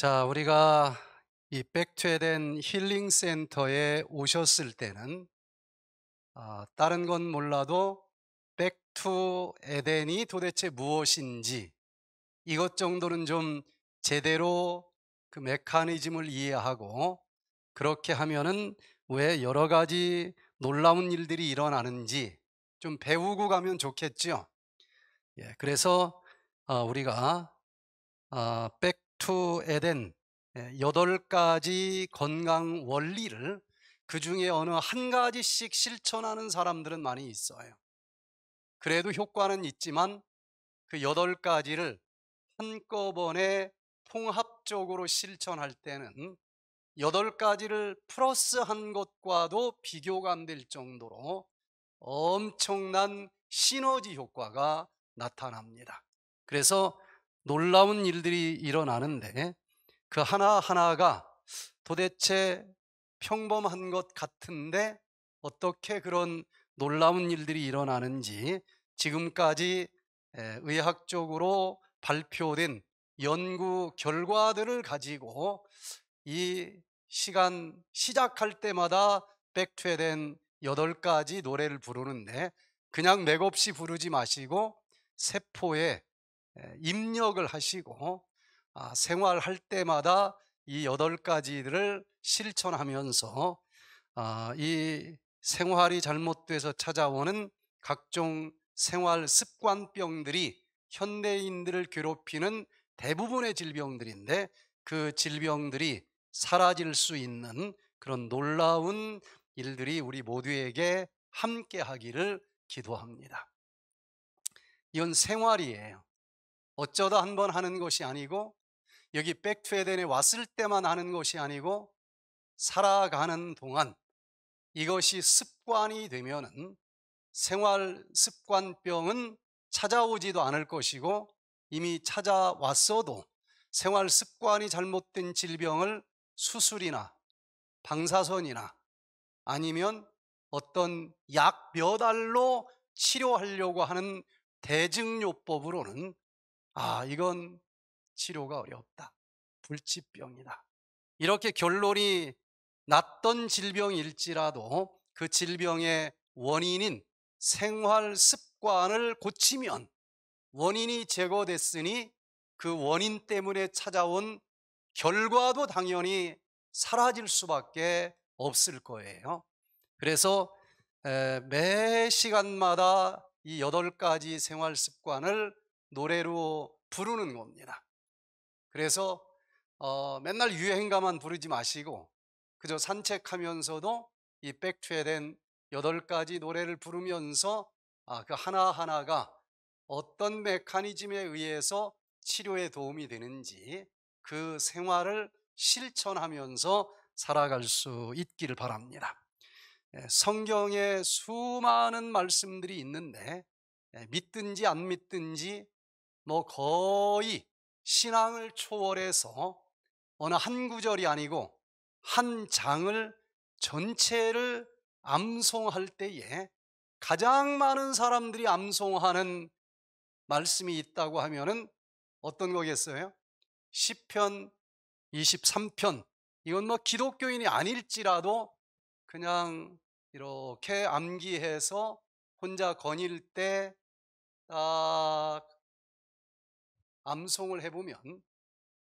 자, 우리가 이 백퇴된 힐링 센터에 오셨을 때는 아, 다른 건 몰라도 백투 에덴이 도대체 무엇인지 이것 정도는 좀 제대로 그 메커니즘을 이해하고 그렇게 하면은 왜 여러 가지 놀라운 일들이 일어나는지 좀 배우고 가면 좋겠죠. 예, 그래서 아, 우리가 아, 백투 에덴 예, 여덟 가지 건강 원리를 그 중에 어느 한 가지씩 실천하는 사람들은 많이 있어요. 그래도 효과는 있지만 그 여덟 가지를 한꺼번에 통합적으로 실천할 때는 여덟 가지를 플러스 한 것과도 비교가 안 될 정도로 엄청난 시너지 효과가 나타납니다. 그래서 놀라운 일들이 일어나는데 그 하나하나가 도대체 평범한 것 같은데 어떻게 그런 놀라운 일들이 일어나는지 지금까지 의학적으로 발표된 연구 결과들을 가지고 이 시간 시작할 때마다 백퇴된 여덟 가지 노래를 부르는데 그냥 맥없이 부르지 마시고 세포에 예, 입력을 하시고 아, 생활할 때마다 이 여덟 가지를 실천하면서 아, 이 생활이 잘못돼서 찾아오는 각종 생활 습관병들이 현대인들을 괴롭히는 대부분의 질병들인데 그 질병들이 사라질 수 있는 그런 놀라운 일들이 우리 모두에게 함께 하기를 기도합니다. 이건 생활이에요. 어쩌다 한 번 하는 것이 아니고 여기 백투에덴에 왔을 때만 하는 것이 아니고 살아가는 동안 이것이 습관이 되면은 생활 습관병은 찾아오지도 않을 것이고 이미 찾아왔어도 생활 습관이 잘못된 질병을 수술이나 방사선이나 아니면 어떤 약 몇 알로 치료하려고 하는 대증요법으로는 아, 이건 치료가 어렵다. 불치병이다. 이렇게 결론이 났던 질병일지라도 그 질병의 원인인 생활 습관을 고치면 원인이 제거됐으니 그 원인 때문에 찾아온 결과도 당연히 사라질 수밖에 없을 거예요. 그래서 매 시간마다 이 여덟 가지 생활 습관을 노래로 부르는 겁니다. 그래서 어, 맨날 유행가만 부르지 마시고 그저 산책하면서도 이 백트에 여덟 가지 노래를 부르면서 아, 그 하나하나가 어떤 메커니즘에 의해서 치료에 도움이 되는지 그 생활을 실천하면서 살아갈 수 있기를 바랍니다. 예, 성경에 수많은 말씀들이 있는데 예, 믿든지 안 믿든지 뭐 거의 신앙을 초월해서 어느 한 구절이 아니고 한 장을 전체를 암송할 때에 가장 많은 사람들이 암송하는 말씀이 있다고 하면은 어떤 거겠어요? 시편 23편. 이건 뭐 기독교인이 아닐지라도 그냥 이렇게 암기해서 혼자 거닐 때딱 암송을 해보면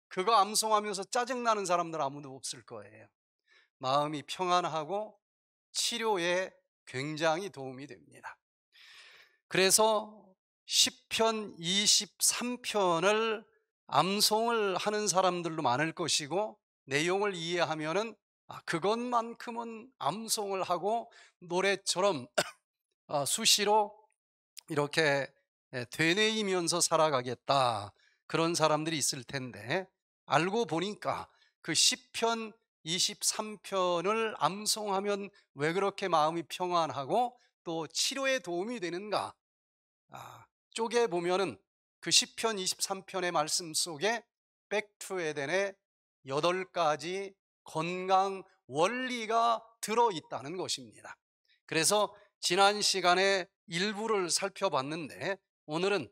그거 암송하면서 짜증나는 사람들 아무도 없을 거예요. 마음이 평안하고 치료에 굉장히 도움이 됩니다. 그래서 10편, 23편을 암송을 하는 사람들로 많을 것이고 내용을 이해하면은 아, 그것만큼은 암송을 하고 노래처럼 아, 수시로 이렇게 예, 되뇌이면서 살아가겠다 그런 사람들이 있을 텐데 알고 보니까 그 시편 23편을 암송하면 왜 그렇게 마음이 평안하고 또 치료에 도움이 되는가 아, 쪽에 보면은 그 시편 23편의 말씀 속에 백투에덴의 8 가지 건강 원리가 들어 있다는 것입니다. 그래서 지난 시간에 일부를 살펴봤는데 오늘은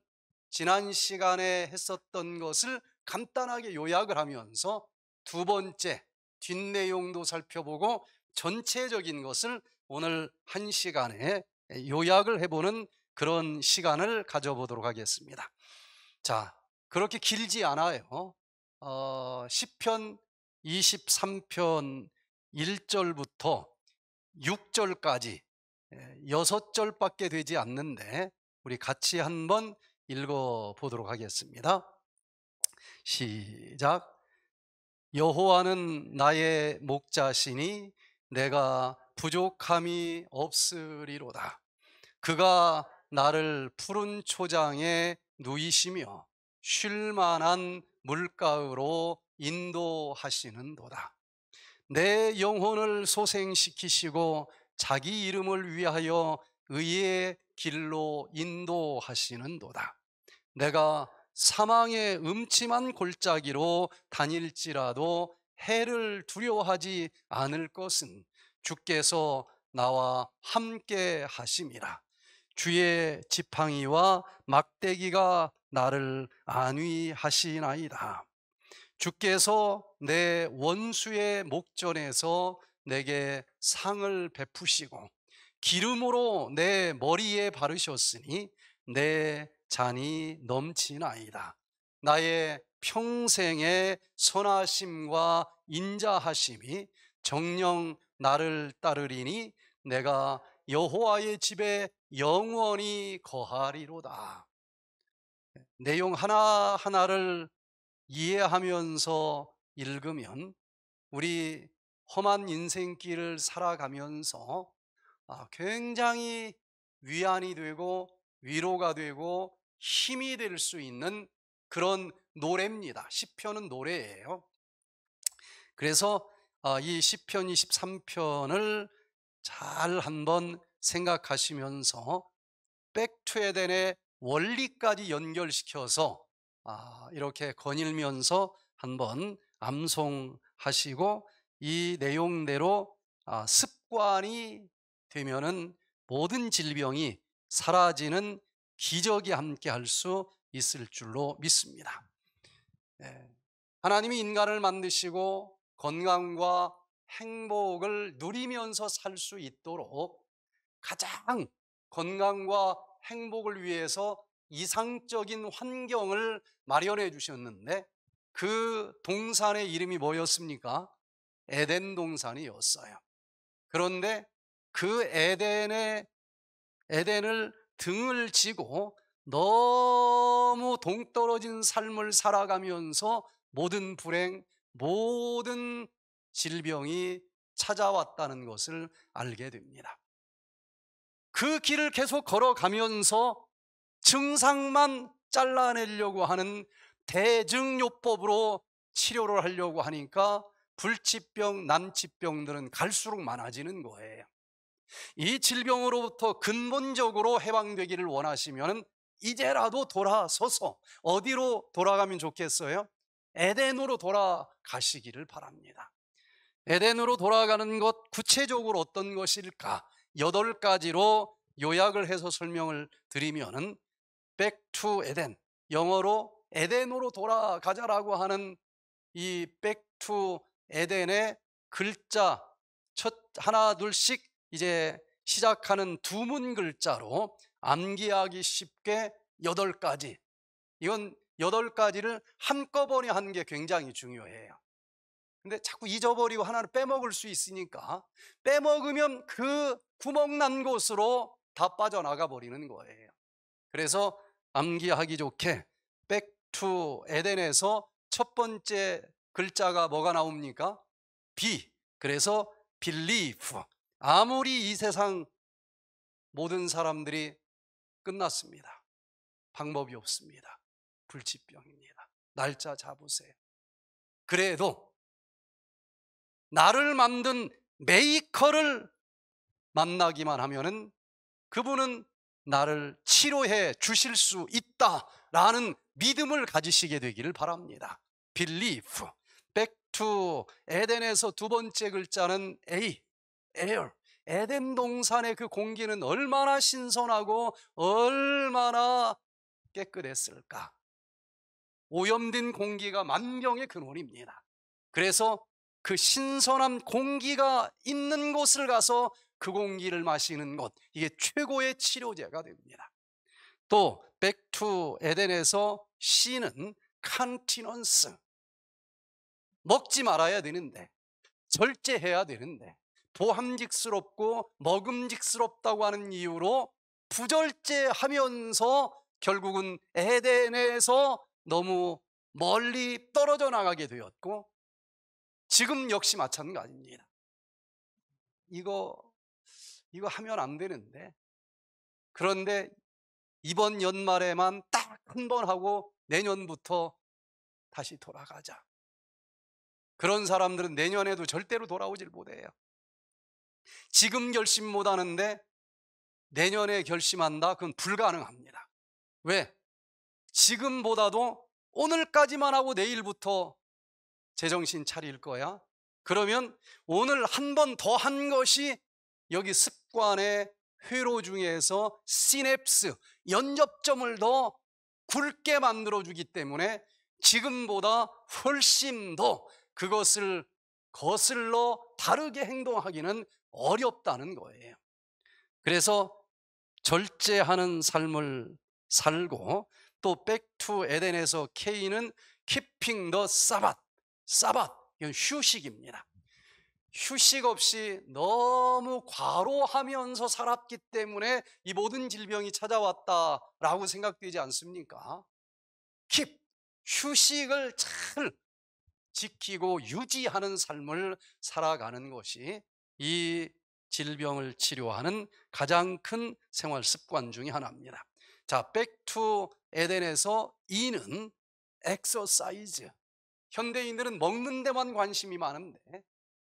지난 시간에 했었던 것을 간단하게 요약을 하면서 두 번째 뒷내용도 살펴보고 전체적인 것을 오늘 한 시간에 요약을 해보는 그런 시간을 가져보도록 하겠습니다. 자, 그렇게 길지 않아요. 어, 10편 23편 1절부터 6절까지 6절밖에 예, 되지 않는데 우리 같이 한번 읽어 보도록 하겠습니다. 시작. 여호와는 나의 목자시니 내가 부족함이 없으리로다. 그가 나를 푸른 초장에 누이시며 쉴만한 물가으로 인도하시는도다. 내 영혼을 소생시키시고 자기 이름을 위하여 의의 길로 인도하시는도다. 내가 사망의 음침한 골짜기로 다닐지라도 해를 두려워하지 않을 것은 주께서 나와 함께 하심이라. 주의 지팡이와 막대기가 나를 안위하시나이다. 주께서 내 원수의 목전에서 내게 상을 베푸시고 기름으로 내 머리에 바르셨으니 내 잔이 넘치나이다. 나의 평생의 선하심과 인자하심이 정령 나를 따르리니 내가 여호와의 집에 영원히 거하리로다. 내용 하나하나를 이해하면서 읽으면 우리 험한 인생길을 살아가면서 아, 굉장히 위안이 되고 위로가 되고 힘이 될 수 있는 그런 노래입니다. 시편은 노래예요. 그래서 아, 이 시편 23편을 잘 한번 생각하시면서 백투에덴의 원리까지 연결시켜서 아, 이렇게 거닐면서 한번 암송하시고 이 내용대로 아, 습관이 되면 모든 질병이 사라지는 기적이 함께할 수 있을 줄로 믿습니다. 예, 하나님이 인간을 만드시고 건강과 행복을 누리면서 살 수 있도록 가장 건강과 행복을 위해서 이상적인 환경을 마련해 주셨는데 그 동산의 이름이 뭐였습니까? 에덴 동산이었어요. 그런데 그 에덴의 에덴을 등을 지고 너무 동떨어진 삶을 살아가면서 모든 불행, 모든 질병이 찾아왔다는 것을 알게 됩니다. 그 길을 계속 걸어가면서 증상만 잘라내려고 하는 대증요법으로 치료를 하려고 하니까 불치병, 난치병들은 갈수록 많아지는 거예요. 이 질병으로부터 근본적으로 해방되기를 원하시면 이제라도 돌아서서 어디로 돌아가면 좋겠어요? 에덴으로 돌아가시기를 바랍니다. 에덴으로 돌아가는 것 구체적으로 어떤 것일까? 여덟 가지로 요약을 해서 설명을 드리면 back to 에덴 영어로 에덴으로 돌아가자라고 하는 이 back to 에덴의 글자 첫 하나 둘씩 이제 시작하는 두문 글자로 암기하기 쉽게 여덟 가지 이건 여덟 가지를 한꺼번에 하는 게 굉장히 중요해요 근데 자꾸 잊어버리고 하나를 빼먹을 수 있으니까 빼먹으면 그 구멍난 곳으로 다 빠져나가 버리는 거예요 그래서 암기하기 좋게 백투 에덴에서 첫 번째 글자가 뭐가 나옵니까? 비 그래서 believe 아무리 이 세상 모든 사람들이 끝났습니다. 방법이 없습니다. 불치병입니다. 날짜 잡으세요. 그래도 나를 만든 메이커를 만나기만 하면은 그분은 나를 치료해 주실 수 있다라는 믿음을 가지시게 되기를 바랍니다. belief. 백투 에덴에서 두 번째 글자는 A. 에어, 에덴 동산의 그 공기는 얼마나 신선하고 얼마나 깨끗했을까? 오염된 공기가 만병의 근원입니다. 그래서 그 신선한 공기가 있는 곳을 가서 그 공기를 마시는 것, 이게 최고의 치료제가 됩니다. 또, 백투 에덴에서 씨는 칸티넌스. 먹지 말아야 되는데, 절제해야 되는데, 보함직스럽고 먹음직스럽다고 하는 이유로 부절제하면서 결국은 에덴에서 너무 멀리 떨어져 나가게 되었고 지금 역시 마찬가지입니다. 이거 이거 하면 안 되는데 그런데 이번 연말에만 딱 한 번 하고 내년부터 다시 돌아가자. 그런 사람들은 내년에도 절대로 돌아오질 못해요. 지금 결심 못 하는데 내년에 결심한다? 그건 불가능합니다. 왜? 지금보다도 오늘까지만 하고 내일부터 제정신 차릴 거야. 그러면 오늘 한 번 더 한 것이 여기 습관의 회로 중에서 시냅스, 연접점을 더 굵게 만들어주기 때문에 지금보다 훨씬 더 그것을 거슬러 다르게 행동하기는 어렵다는 거예요. 그래서 절제하는 삶을 살고 또 백투 에덴에서 케인은 keeping the Sabbath. Sabbath. 이건 휴식입니다. 휴식 없이 너무 과로하면서 살았기 때문에 이 모든 질병이 찾아왔다라고 생각되지 않습니까? keep. 휴식을 잘 지키고 유지하는 삶을 살아가는 것이 이 질병을 치료하는 가장 큰 생활 습관 중의 하나입니다. 자, 백투 에덴에서 이는 엑서사이즈. 현대인들은 먹는 데만 관심이 많은데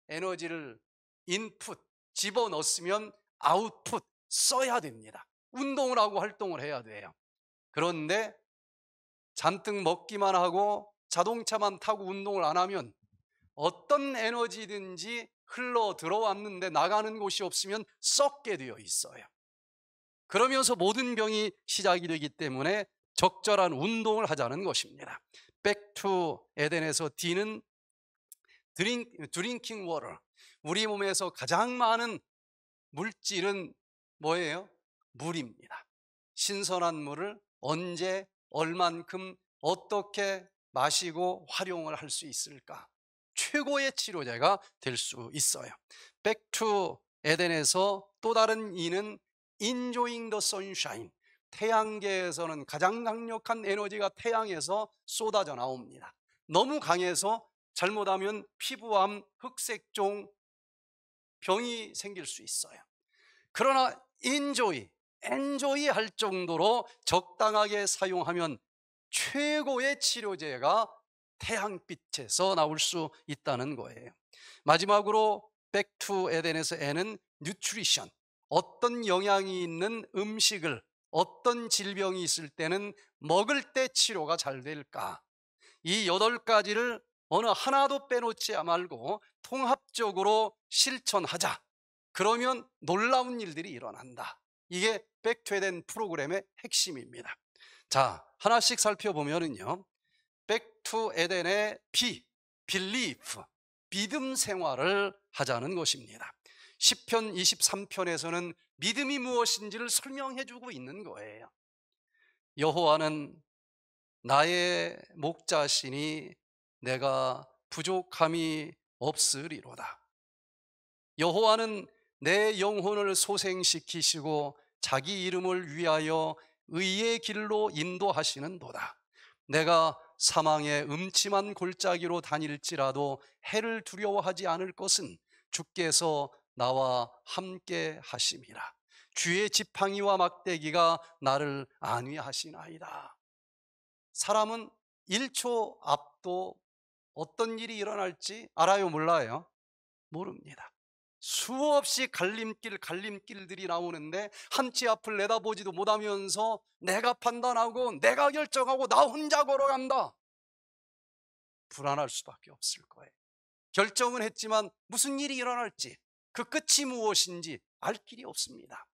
에너지를 인풋, 집어넣었으면 아웃풋 써야 됩니다. 운동을 하고 활동을 해야 돼요. 그런데 잔뜩 먹기만 하고 자동차만 타고 운동을 안 하면 어떤 에너지든지 흘러 들어왔는데 나가는 곳이 없으면 썩게 되어 있어요. 그러면서 모든 병이 시작이 되기 때문에 적절한 운동을 하자는 것입니다. 백투 에덴에서 D는 드링, 드링킹 워터. 우리 몸에서 가장 많은 물질은 뭐예요? 물입니다. 신선한 물을 언제, 얼만큼, 어떻게 마시고 활용을 할 수 있을까? 최고의 치료제가 될 수 있어요. 백투 에덴에서 또 다른 이는 Enjoying sunshine 태양계에서는 가장 강력한 에너지가 태양에서 쏟아져 나옵니다. 너무 강해서 잘못하면 피부암, 흑색종, 병이 생길 수 있어요. 그러나 n j o 인 Enjoy 할 정도로 적당하게 사용하면 최고의 치료제가 태양빛에서 나올 수 있다는 거예요. 마지막으로 백투 에덴에서 N은 뉴트리션 어떤 영향이 있는 음식을 어떤 질병이 있을 때는 먹을 때 치료가 잘 될까? 이 여덟 가지를 어느 하나도 빼놓지 말고 통합적으로 실천하자. 그러면 놀라운 일들이 일어난다. 이게 백퇴된 프로그램의 핵심입니다. 자, 하나씩 살펴보면은요. 백투 에덴의 비, 빌리프, 믿음 생활을 하자는 것입니다. 10편 23편에서는 믿음이 무엇인지를 설명해 주고 있는 거예요. 여호와는 나의 목자시니 내가 부족함이 없으리로다. 여호와는 내 영혼을 소생시키시고 자기 이름을 위하여 의의 길로 인도하시는 도다. 내가 사망의 음침한 골짜기로 다닐지라도 해를 두려워하지 않을 것은 주께서 나와 함께 하심이라. 주의 지팡이와 막대기가 나를 안위하시나이다. 사람은 1초 앞도 어떤 일이 일어날지 알아요, 몰라요? 모릅니다. 수없이 갈림길 갈림길들이 나오는데 한치 앞을 내다보지도 못하면서 내가 판단하고 내가 결정하고 나 혼자 걸어간다 불안할 수밖에 없을 거예요 결정은 했지만 무슨 일이 일어날지 그 끝이 무엇인지 알 길이 없습니다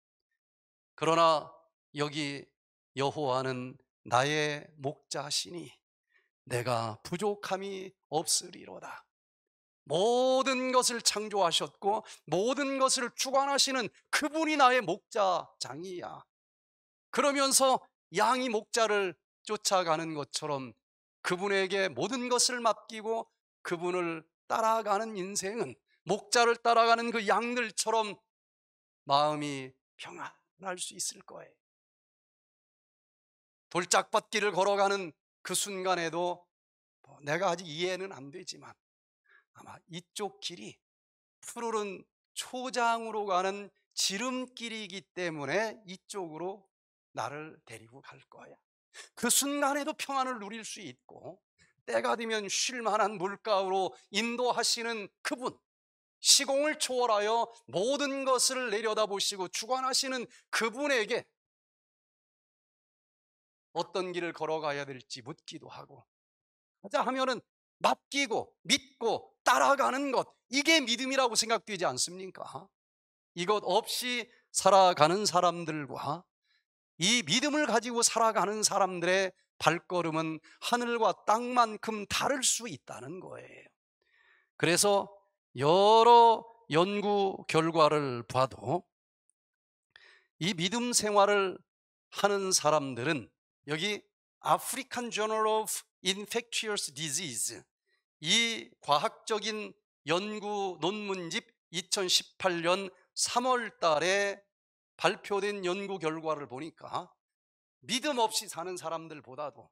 그러나 여기 여호와는 나의 목자시니 내가 부족함이 없으리로다 모든 것을 창조하셨고 모든 것을 주관하시는 그분이 나의 목자장이야. 그러면서 양이 목자를 쫓아가는 것처럼 그분에게 모든 것을 맡기고 그분을 따라가는 인생은 목자를 따라가는 그 양들처럼 마음이 평안할 수 있을 거예요. 돌짝밭길을 걸어가는 그 순간에도 뭐 내가 아직 이해는 안 되지만 아마 이쪽 길이 푸르른 초장으로 가는 지름길이기 때문에 이쪽으로 나를 데리고 갈 거야. 그 순간에도 평안을 누릴 수 있고 때가 되면 쉴만한 물가로 인도하시는 그분 시공을 초월하여 모든 것을 내려다보시고 주관하시는 그분에게 어떤 길을 걸어가야 될지 묻기도 하고 하자 하면은 맡기고 믿고 따라가는 것 이게 믿음이라고 생각되지 않습니까? 이것 없이 살아가는 사람들과 이 믿음을 가지고 살아가는 사람들의 발걸음은 하늘과 땅만큼 다를 수 있다는 거예요. 그래서 여러 연구 결과를 봐도 이 믿음 생활을 하는 사람들은 여기 African Journal of Infectious Disease 이 과학적인 연구 논문집 2018년 3월 달에 발표된 연구 결과를 보니까 믿음 없이 사는 사람들보다도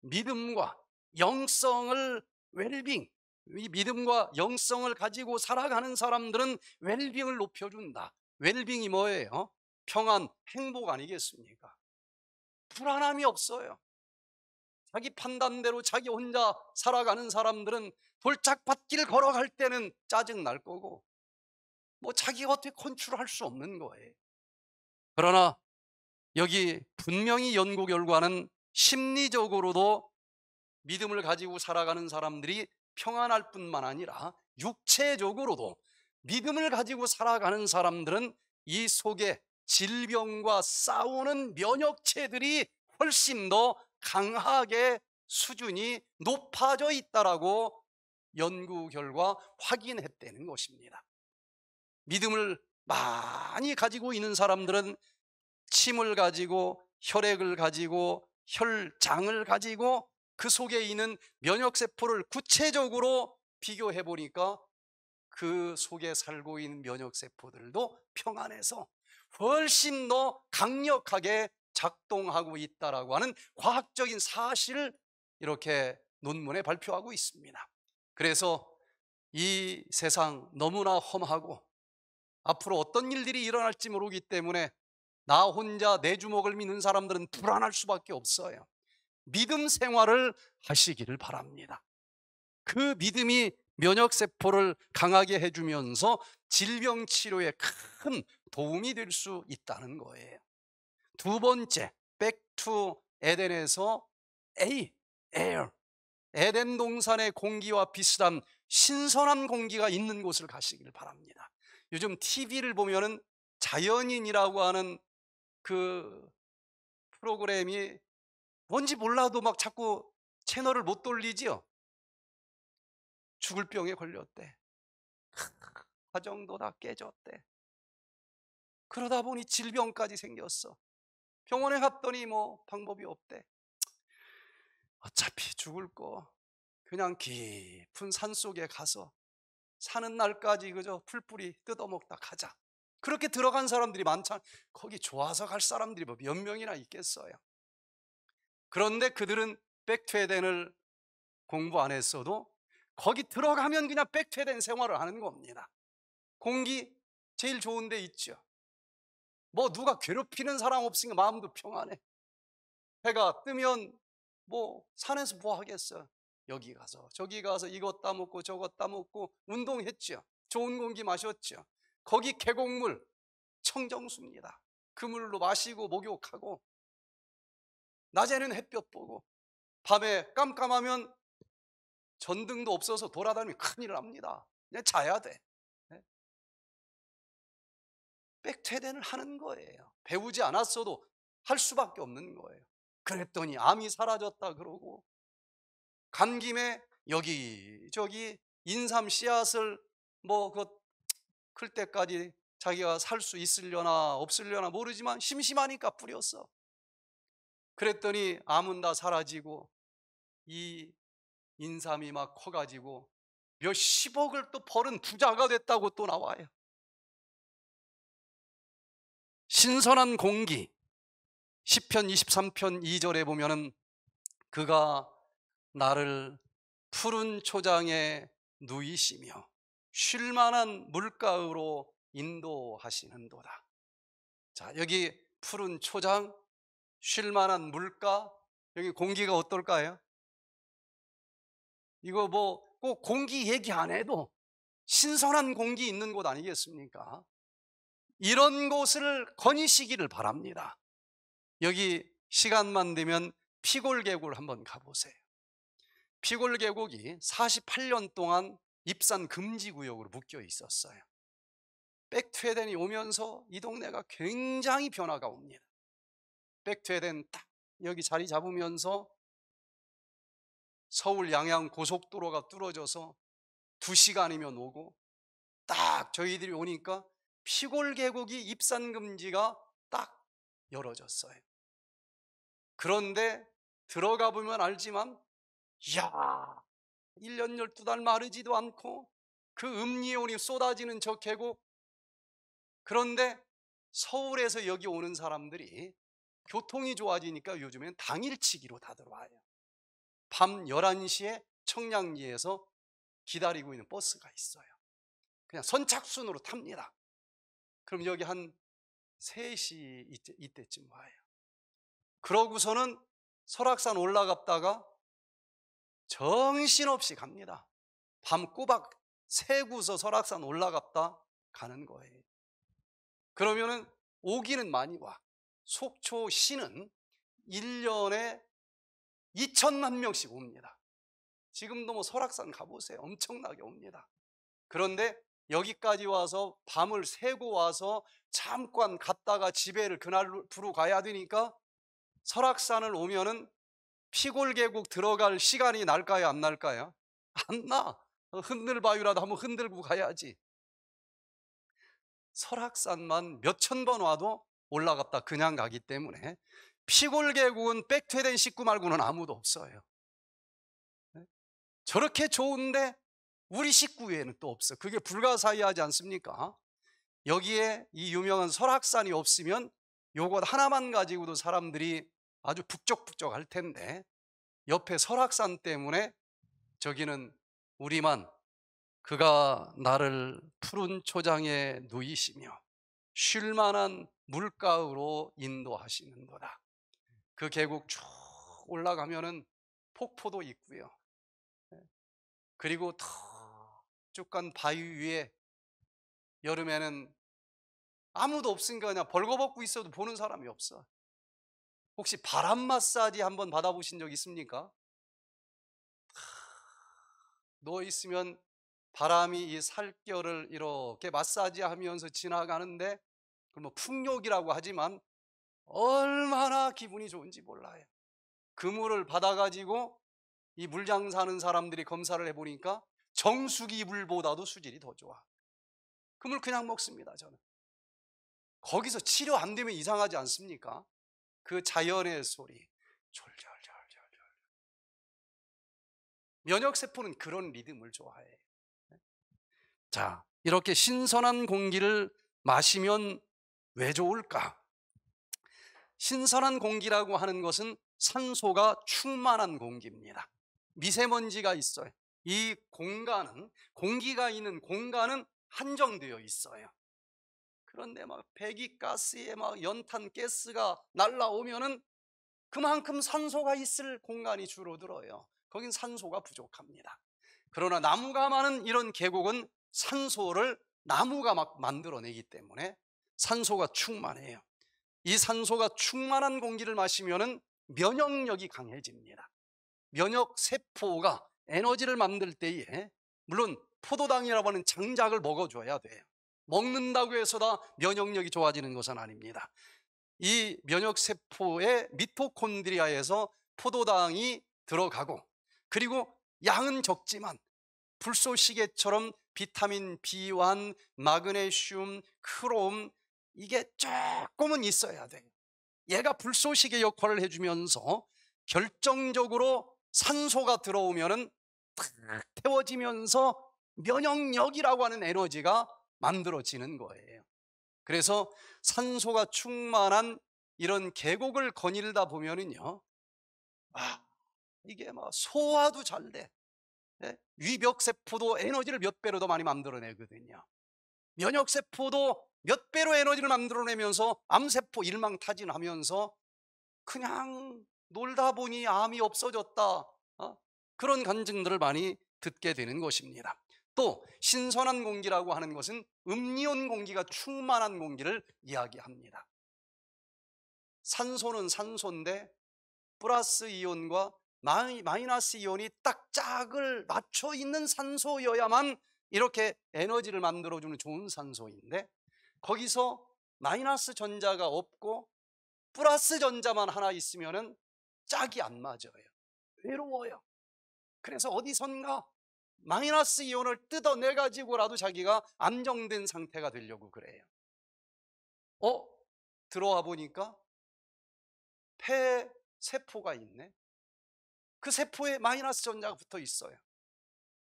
믿음과 영성을 웰빙, 이 믿음과 영성을 가지고 살아가는 사람들은 웰빙을 높여준다. 웰빙이 뭐예요? 평안, 행복 아니겠습니까? 불안함이 없어요. 자기 판단대로 자기 혼자 살아가는 사람들은 돌짝밭길 걸어갈 때는 짜증 날 거고 뭐 자기가 어떻게 컨트롤할 수 없는 거예요. 그러나 여기 분명히 연구 결과는 심리적으로도 믿음을 가지고 살아가는 사람들이 평안할 뿐만 아니라 육체적으로도 믿음을 가지고 살아가는 사람들은 이 속에 질병과 싸우는 면역체들이 훨씬 더 강하게 수준이 높아져 있다라고 연구 결과 확인했다는 것입니다. 믿음을 많이 가지고 있는 사람들은 침을 가지고 혈액을 가지고 혈장을 가지고 그 속에 있는 면역세포를 구체적으로 비교해 보니까 그 속에 살고 있는 면역세포들도 평안해서 훨씬 더 강력하게 작동하고 있다라고 하는 과학적인 사실을 이렇게 논문에 발표하고 있습니다. 그래서 이 세상 너무나 험하고 앞으로 어떤 일들이 일어날지 모르기 때문에 나 혼자 내 주먹을 믿는 사람들은 불안할 수밖에 없어요. 믿음 생활을 하시기를 바랍니다. 그 믿음이 면역세포를 강하게 해주면서 질병 치료에 큰 도움이 될 수 있다는 거예요. 두 번째, 백투 에덴에서 A, air. 에덴 동산의 공기와 비슷한 신선한 공기가 있는 곳을 가시길 바랍니다. 요즘 TV를 보면은 자연인이라고 하는 그 프로그램이 뭔지 몰라도 막 자꾸 채널을 못 돌리지요. 죽을 병에 걸렸대. 화정도 다 깨졌대. 그러다 보니 질병까지 생겼어. 병원에 갔더니 뭐 방법이 없대. 어차피 죽을 거 그냥 깊은 산 속에 가서 사는 날까지 그저 풀뿌리 뜯어먹다 가자. 그렇게 들어간 사람들이 많잖아. 거기 좋아서 갈 사람들이 뭐 몇 명이나 있겠어요. 그런데 그들은 백퇴된을 공부 안 했어도 거기 들어가면 그냥 백퇴된 생활을 하는 겁니다. 공기 제일 좋은 데 있죠. 뭐 누가 괴롭히는 사람 없으니까 마음도 평안해. 해가 뜨면 뭐 산에서 뭐 하겠어. 여기 가서 저기 가서 이것 따먹고 저것 따먹고 운동했죠. 좋은 공기 마셨죠. 거기 계곡물 청정수입니다. 그물로 마시고 목욕하고 낮에는 햇볕 보고 밤에 깜깜하면 전등도 없어서 돌아다니면 큰일 납니다. 그냥 자야 돼. 백퇴된을 하는 거예요. 배우지 않았어도 할 수밖에 없는 거예요. 그랬더니 암이 사라졌다 그러고 간 김에 여기저기 인삼 씨앗을 뭐 그 클 때까지 자기가 살 수 있으려나 없으려나 모르지만 심심하니까 뿌렸어. 그랬더니 암은 다 사라지고 이 인삼이 막 커가지고 몇십억을 또 벌은 부자가 됐다고 또 나와요. 신선한 공기 10편 23편 2절에 보면은 그가 나를 푸른 초장에 누이시며 쉴만한 물가으로 인도하시는도다 자 여기 푸른 초장 쉴만한 물가 여기 공기가 어떨까요? 이거 뭐 꼭 공기 얘기 안 해도 신선한 공기 있는 곳 아니겠습니까? 이런 곳을 거니시기를 바랍니다. 여기 시간만 되면 피골계곡을 한번 가보세요. 피골계곡이 48년 동안 입산 금지구역으로 묶여 있었어요. 백트웨덴이 오면서 이 동네가 굉장히 변화가 옵니다. 백트웨덴 딱 여기 자리 잡으면서 서울 양양 고속도로가 뚫어져서 2시간이면 오고 딱 저희들이 오니까 피골 계곡이 입산 금지가 딱 열어졌어요. 그런데 들어가 보면 알지만 이야 1년 12달 마르지도 않고 그 음리온이 쏟아지는 저 계곡 그런데 서울에서 여기 오는 사람들이 교통이 좋아지니까 요즘엔 당일치기로 다 들어와요. 밤 11시에 청량리에서 기다리고 있는 버스가 있어요. 그냥 선착순으로 탑니다. 그럼 여기 한 3시 이때, 이때쯤 와요. 그러고서는 설악산 올라갔다가 정신없이 갑니다. 밤 꼬박 새구서 설악산 올라갔다 가는 거예요. 그러면은 오기는 많이 와. 속초 시는 1년에 2천만 명씩 옵니다. 지금도 뭐 설악산 가보세요. 엄청나게 옵니다. 그런데 여기까지 와서 밤을 새고 와서 잠깐 갔다가 집에를 그날부로 가야 되니까 설악산을 오면은 피골계곡 들어갈 시간이 날까요? 안 날까요? 안 나. 흔들바위라도 한번 흔들고 가야지. 설악산만 몇천 번 와도 올라갔다 그냥 가기 때문에 피골계곡은 백퇴된 식구 말고는 아무도 없어요. 네? 저렇게 좋은데 우리 식구에는 또 없어. 그게 불가사의하지 않습니까? 여기에 이 유명한 설악산이 없으면 요것 하나만 가지고도 사람들이 아주 북적북적 할 텐데 옆에 설악산 때문에 저기는 우리만 그가 나를 푸른 초장에 누이시며 쉴만한 물가으로 인도하시는거다그 계곡 쭉 올라가면은 폭포도 있고요. 네. 그리고 더 쭉간 바위 위에 여름에는 아무도 없으니까 그냥 벌거벗고 있어도 보는 사람이 없어. 혹시 바람 마사지 한번 받아보신 적 있습니까? 누워 있으면 바람이 이 살결을 이렇게 마사지하면서 지나가는데 그걸 뭐풍력이라고 하지만 얼마나 기분이 좋은지 몰라요. 그물을 받아가지고 이 물장 사는 사람들이 검사를 해보니까 정수기 물보다도 수질이 더 좋아. 그 물 그냥 먹습니다, 저는. 거기서 치료 안 되면 이상하지 않습니까? 그 자연의 소리. 졸졸졸졸졸. 면역세포는 그런 리듬을 좋아해. 네? 자, 이렇게 신선한 공기를 마시면 왜 좋을까? 신선한 공기라고 하는 것은 산소가 충만한 공기입니다. 미세먼지가 있어요. 이 공간은 공기가 있는 공간은 한정되어 있어요. 그런데 막 배기가스에 막 연탄 가스가 날라오면은 그만큼 산소가 있을 공간이 줄어들어요. 거긴 산소가 부족합니다. 그러나 나무가 많은 이런 계곡은 산소를 나무가 막 만들어내기 때문에 산소가 충만해요. 이 산소가 충만한 공기를 마시면은 면역력이 강해집니다. 면역 세포가 에너지를 만들 때에 물론 포도당이라고 하는 장작을 먹어줘야 돼요. 먹는다고 해서 다 면역력이 좋아지는 것은 아닙니다. 이 면역세포의 미토콘드리아에서 포도당이 들어가고 그리고 양은 적지만 불소시계처럼 비타민 B1, 마그네슘, 크롬 이게 조금은 있어야 돼요. 얘가 불소시계 역할을 해주면서 결정적으로 산소가 들어오면은 탁 태워지면서 면역력이라고 하는 에너지가 만들어지는 거예요. 그래서 산소가 충만한 이런 계곡을 거닐다 보면은요, 아, 이게 막 소화도 잘 돼. 네? 위벽세포도 에너지를 몇 배로 더 많이 만들어내거든요. 면역세포도 몇 배로 에너지를 만들어내면서 암세포 일망타진하면서 그냥 놀다 보니 암이 없어졌다. 어? 그런 간증들을 많이 듣게 되는 것입니다. 또 신선한 공기라고 하는 것은 음리온 공기가 충만한 공기를 이야기합니다. 산소는 산소인데 플러스 이온과 마이, 마이너스 이온이 딱 짝을 맞춰 있는 산소여야만 이렇게 에너지를 만들어주는 좋은 산소인데 거기서 마이너스 전자가 없고 플러스 전자만 하나 있으면 짝이 안 맞아요. 외로워요. 그래서 어디선가 마이너스 이온을 뜯어내가지고라도 자기가 안정된 상태가 되려고 그래요. 어? 들어와 보니까 폐 세포가 있네. 그 세포에 마이너스 전자가 붙어 있어요.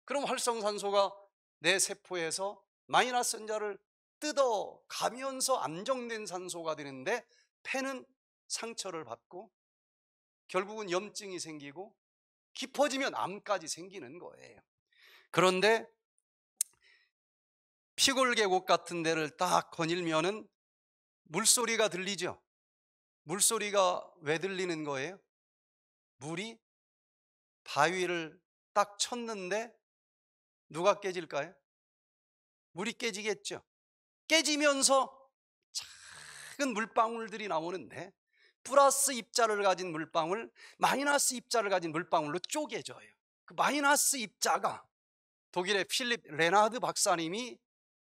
그럼 활성산소가 내 세포에서 마이너스 전자를 뜯어가면서 안정된 산소가 되는데 폐는 상처를 받고 결국은 염증이 생기고 깊어지면 암까지 생기는 거예요. 그런데 피골 계곡 같은 데를 딱 거닐면은 물소리가 들리죠. 물소리가 왜 들리는 거예요? 물이 바위를 딱 쳤는데 누가 깨질까요? 물이 깨지겠죠. 깨지면서 작은 물방울들이 나오는데 플러스 입자를 가진 물방울, 마이너스 입자를 가진 물방울로 쪼개져요. 그 마이너스 입자가 독일의 필립 레나드 박사님이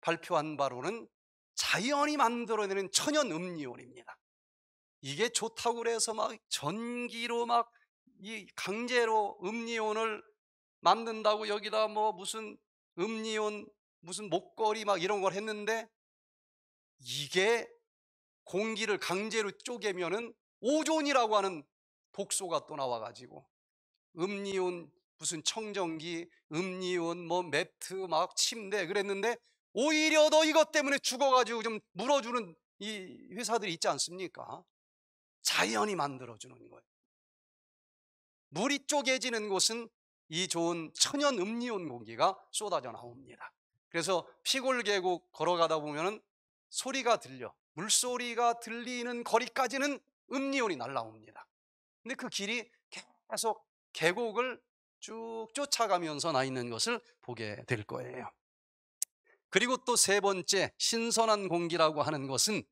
발표한 바로는 자연이 만들어내는 천연 음리온입니다. 이게 좋다고 그래서 막 전기로 막 이 강제로 음리온을 만든다고 여기다 뭐 무슨 음리온 무슨 목걸이 막 이런 걸 했는데 이게 공기를 강제로 쪼개면은 오존이라고 하는 독소가 또 나와가지고 음리온 무슨 청정기, 음리온 뭐 매트 막 침대 그랬는데 오히려 더 이것 때문에 죽어가지고 좀 물어주는 이 회사들이 있지 않습니까? 자연이 만들어주는 거예요. 물이 쪼개지는 곳은 이 좋은 천연 음리온 공기가 쏟아져 나옵니다. 그래서 피골 계곡 걸어가다 보면 소리가 들려 물소리가 들리는 거리까지는 음리온이 날라옵니다. 근데 그 길이 계속 계곡을 쭉 쫓아가면서 나 있는 것을 보게 될 거예요. 그리고 또 세 번째 신선한 공기라고 하는 것은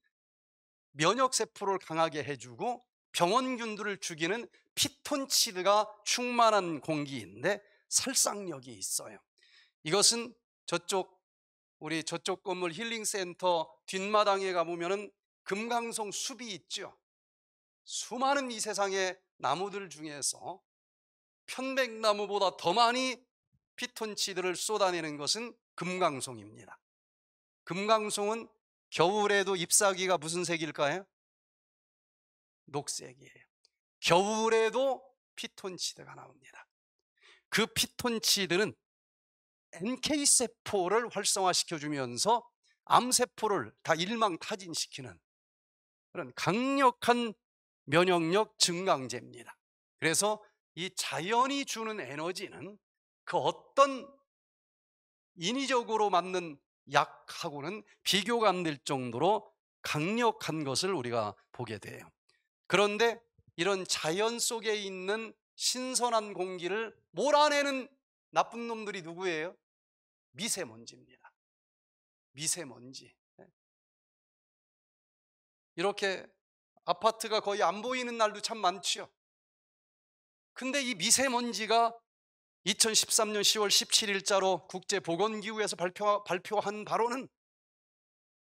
면역 세포를 강하게 해주고 병원균들을 죽이는 피톤치드가 충만한 공기인데 살상력이 있어요. 이것은 저쪽 우리 저쪽 건물 힐링센터 뒷마당에 가보면은 금강성 숲이 있죠. 수많은 이 세상의 나무들 중에서 편백나무보다 더 많이 피톤치드를 쏟아내는 것은 금강송입니다. 금강송은 겨울에도 잎사귀가 무슨 색일까요? 녹색이에요. 겨울에도 피톤치드가 나옵니다. 그 피톤치드는 NK세포를 활성화시켜주면서 암세포를 다 일망타진시키는 그런 강력한 면역력 증강제입니다. 그래서 이 자연이 주는 에너지는 그 어떤 인위적으로 맞는 약하고는 비교가 안 될 정도로 강력한 것을 우리가 보게 돼요. 그런데 이런 자연 속에 있는 신선한 공기를 몰아내는 나쁜 놈들이 누구예요? 미세먼지입니다. 미세먼지. 네. 이렇게 아파트가 거의 안 보이는 날도 참 많지요. 근데 이 미세먼지가 2013년 10월 17일자로 국제보건기구에서 발표, 발표한 바로는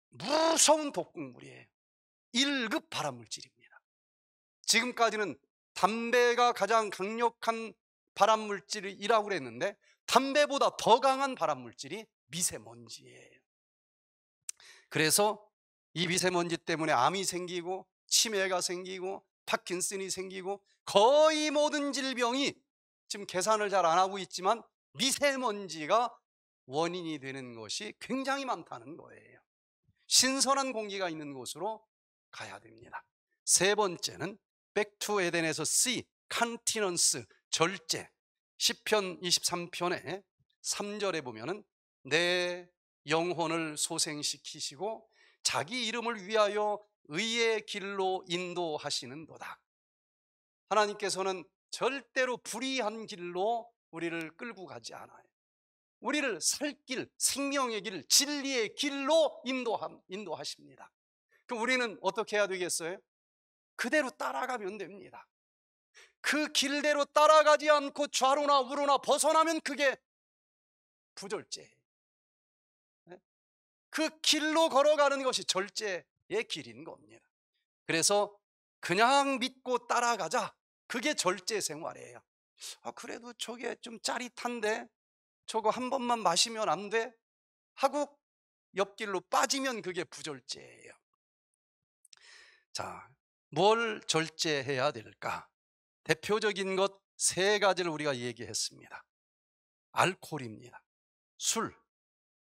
무서운 독극물이에요. 1급 발암물질입니다. 지금까지는 담배가 가장 강력한 발암물질이라고 그랬는데 담배보다 더 강한 발암물질이 미세먼지예요. 그래서 이 미세먼지 때문에 암이 생기고 치매가 생기고 파킨슨이 생기고 거의 모든 질병이 지금 계산을 잘 안 하고 있지만 미세먼지가 원인이 되는 것이 굉장히 많다는 거예요. 신선한 공기가 있는 곳으로 가야 됩니다. 세 번째는 백투 에덴에서 C 컨티넌스 절제 1 0편 23편에 3절에 보면은 내 영혼을 소생시키시고 자기 이름을 위하여 의의 길로 인도하시는도다. 하나님께서는 절대로 불의한 길로 우리를 끌고 가지 않아요. 우리를 살 길, 생명의 길, 진리의 길로 인도함, 인도하십니다. 그 우리는 어떻게 해야 되겠어요? 그대로 따라가면 됩니다. 그 길대로 따라가지 않고 좌로나 우로나 벗어나면 그게 부절제. 네? 그 길로 걸어가는 것이 절제 길인 겁니다. 그래서 그냥 믿고 따라가자. 그게 절제 생활이에요. 아, 그래도 저게 좀 짜릿한데 저거 한 번만 마시면 안 돼? 하고 옆길로 빠지면 그게 부절제예요. 자, 뭘 절제해야 될까? 대표적인 것 세 가지를 우리가 얘기했습니다. 알코올입니다. 술.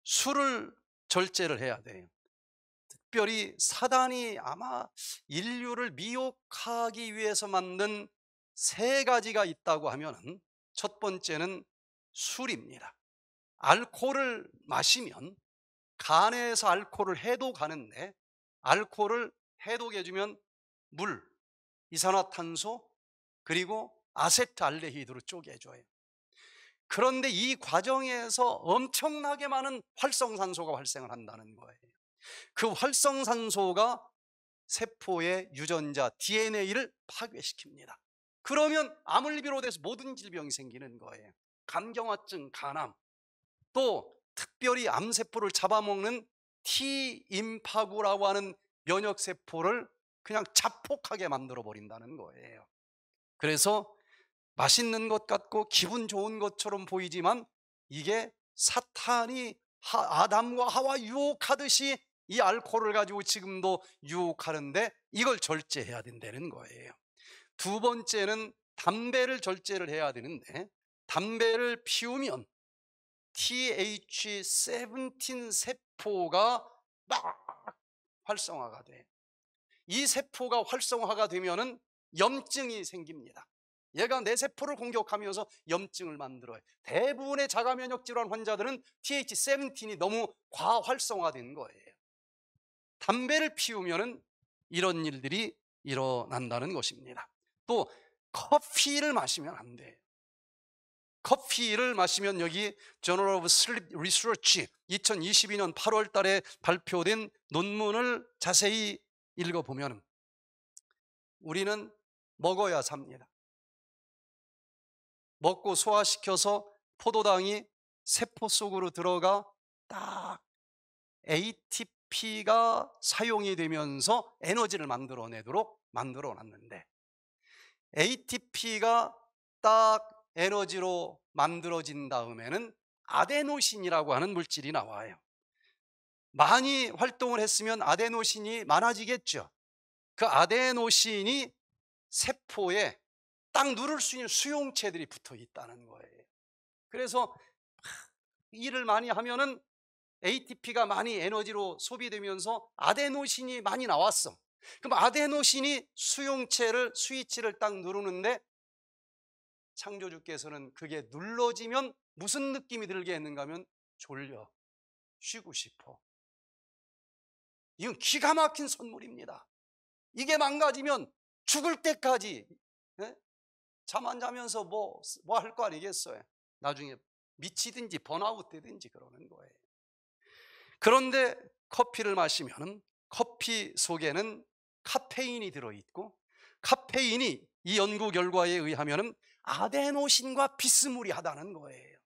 술을 절제를 해야 돼요. 특별히 사단이 아마 인류를 미혹하기 위해서 만든 세 가지가 있다고 하면 첫 번째는 술입니다. 알코올을 마시면 간에서 알코올을 해독하는데 알코올을 해독해주면 물, 이산화탄소, 그리고 아세트알데히드로 쪼개줘요. 그런데 이 과정에서 엄청나게 많은 활성산소가 발생을 한다는 거예요. 그 활성산소가 세포의 유전자 DNA를 파괴시킵니다. 그러면 암을 비롯해서 모든 질병이 생기는 거예요. 감경화증, 간암, 또 특별히 암세포를 잡아먹는 T임파구라고 하는 면역세포를 그냥 자폭하게 만들어버린다는 거예요. 그래서 맛있는 것 같고 기분 좋은 것처럼 보이지만 이게 사탄이 아담과 하와 유혹하듯이 이 알코올을 가지고 지금도 유혹하는데 이걸 절제해야 된다는 거예요. 두 번째는 담배를 절제를 해야 되는데 담배를 피우면 TH17 세포가 막 활성화가 돼. 이 세포가 활성화가 되면은 염증이 생깁니다. 얘가 내 세포를 공격하면서 염증을 만들어요. 대부분의 자가면역 질환 환자들은 TH17이 너무 과활성화된 거예요. 담배를 피우면은 이런 일들이 일어난다는 것입니다. 또 커피를 마시면 안 돼. 커피를 마시면 여기 Journal of Sleep Research 2022년 8월 달에 발표된 논문을 자세히 읽어보면 우리는 먹어야 삽니다. 먹고 소화시켜서 포도당이 세포 속으로 들어가 딱 ATP 피가 사용이 되면서 에너지를 만들어내도록 만들어 놨는데 ATP가 딱 에너지로 만들어진 다음에는 아데노신이라고 하는 물질이 나와요. 많이 활동을 했으면 아데노신이 많아지겠죠. 그 아데노신이 세포에 딱 누를 수 있는 수용체들이 붙어 있다는 거예요. 그래서 일을 많이 하면은 ATP가 많이 에너지로 소비되면서 아데노신이 많이 나왔어. 그럼 아데노신이 수용체를 스위치를 딱 누르는데 창조주께서는 그게 눌러지면 무슨 느낌이 들게 했는가 하면 졸려 쉬고 싶어. 이건 기가 막힌 선물입니다. 이게 망가지면 죽을 때까지 예? 잠안 자면서 뭐 뭐 할 거 아니겠어요. 나중에 미치든지 번아웃 되든지 그러는 거예요. 그런데 커피를 마시면 커피 속에는 카페인이 들어있고 카페인이 이 연구 결과에 의하면 아데노신과 비스무리하다는 거예요.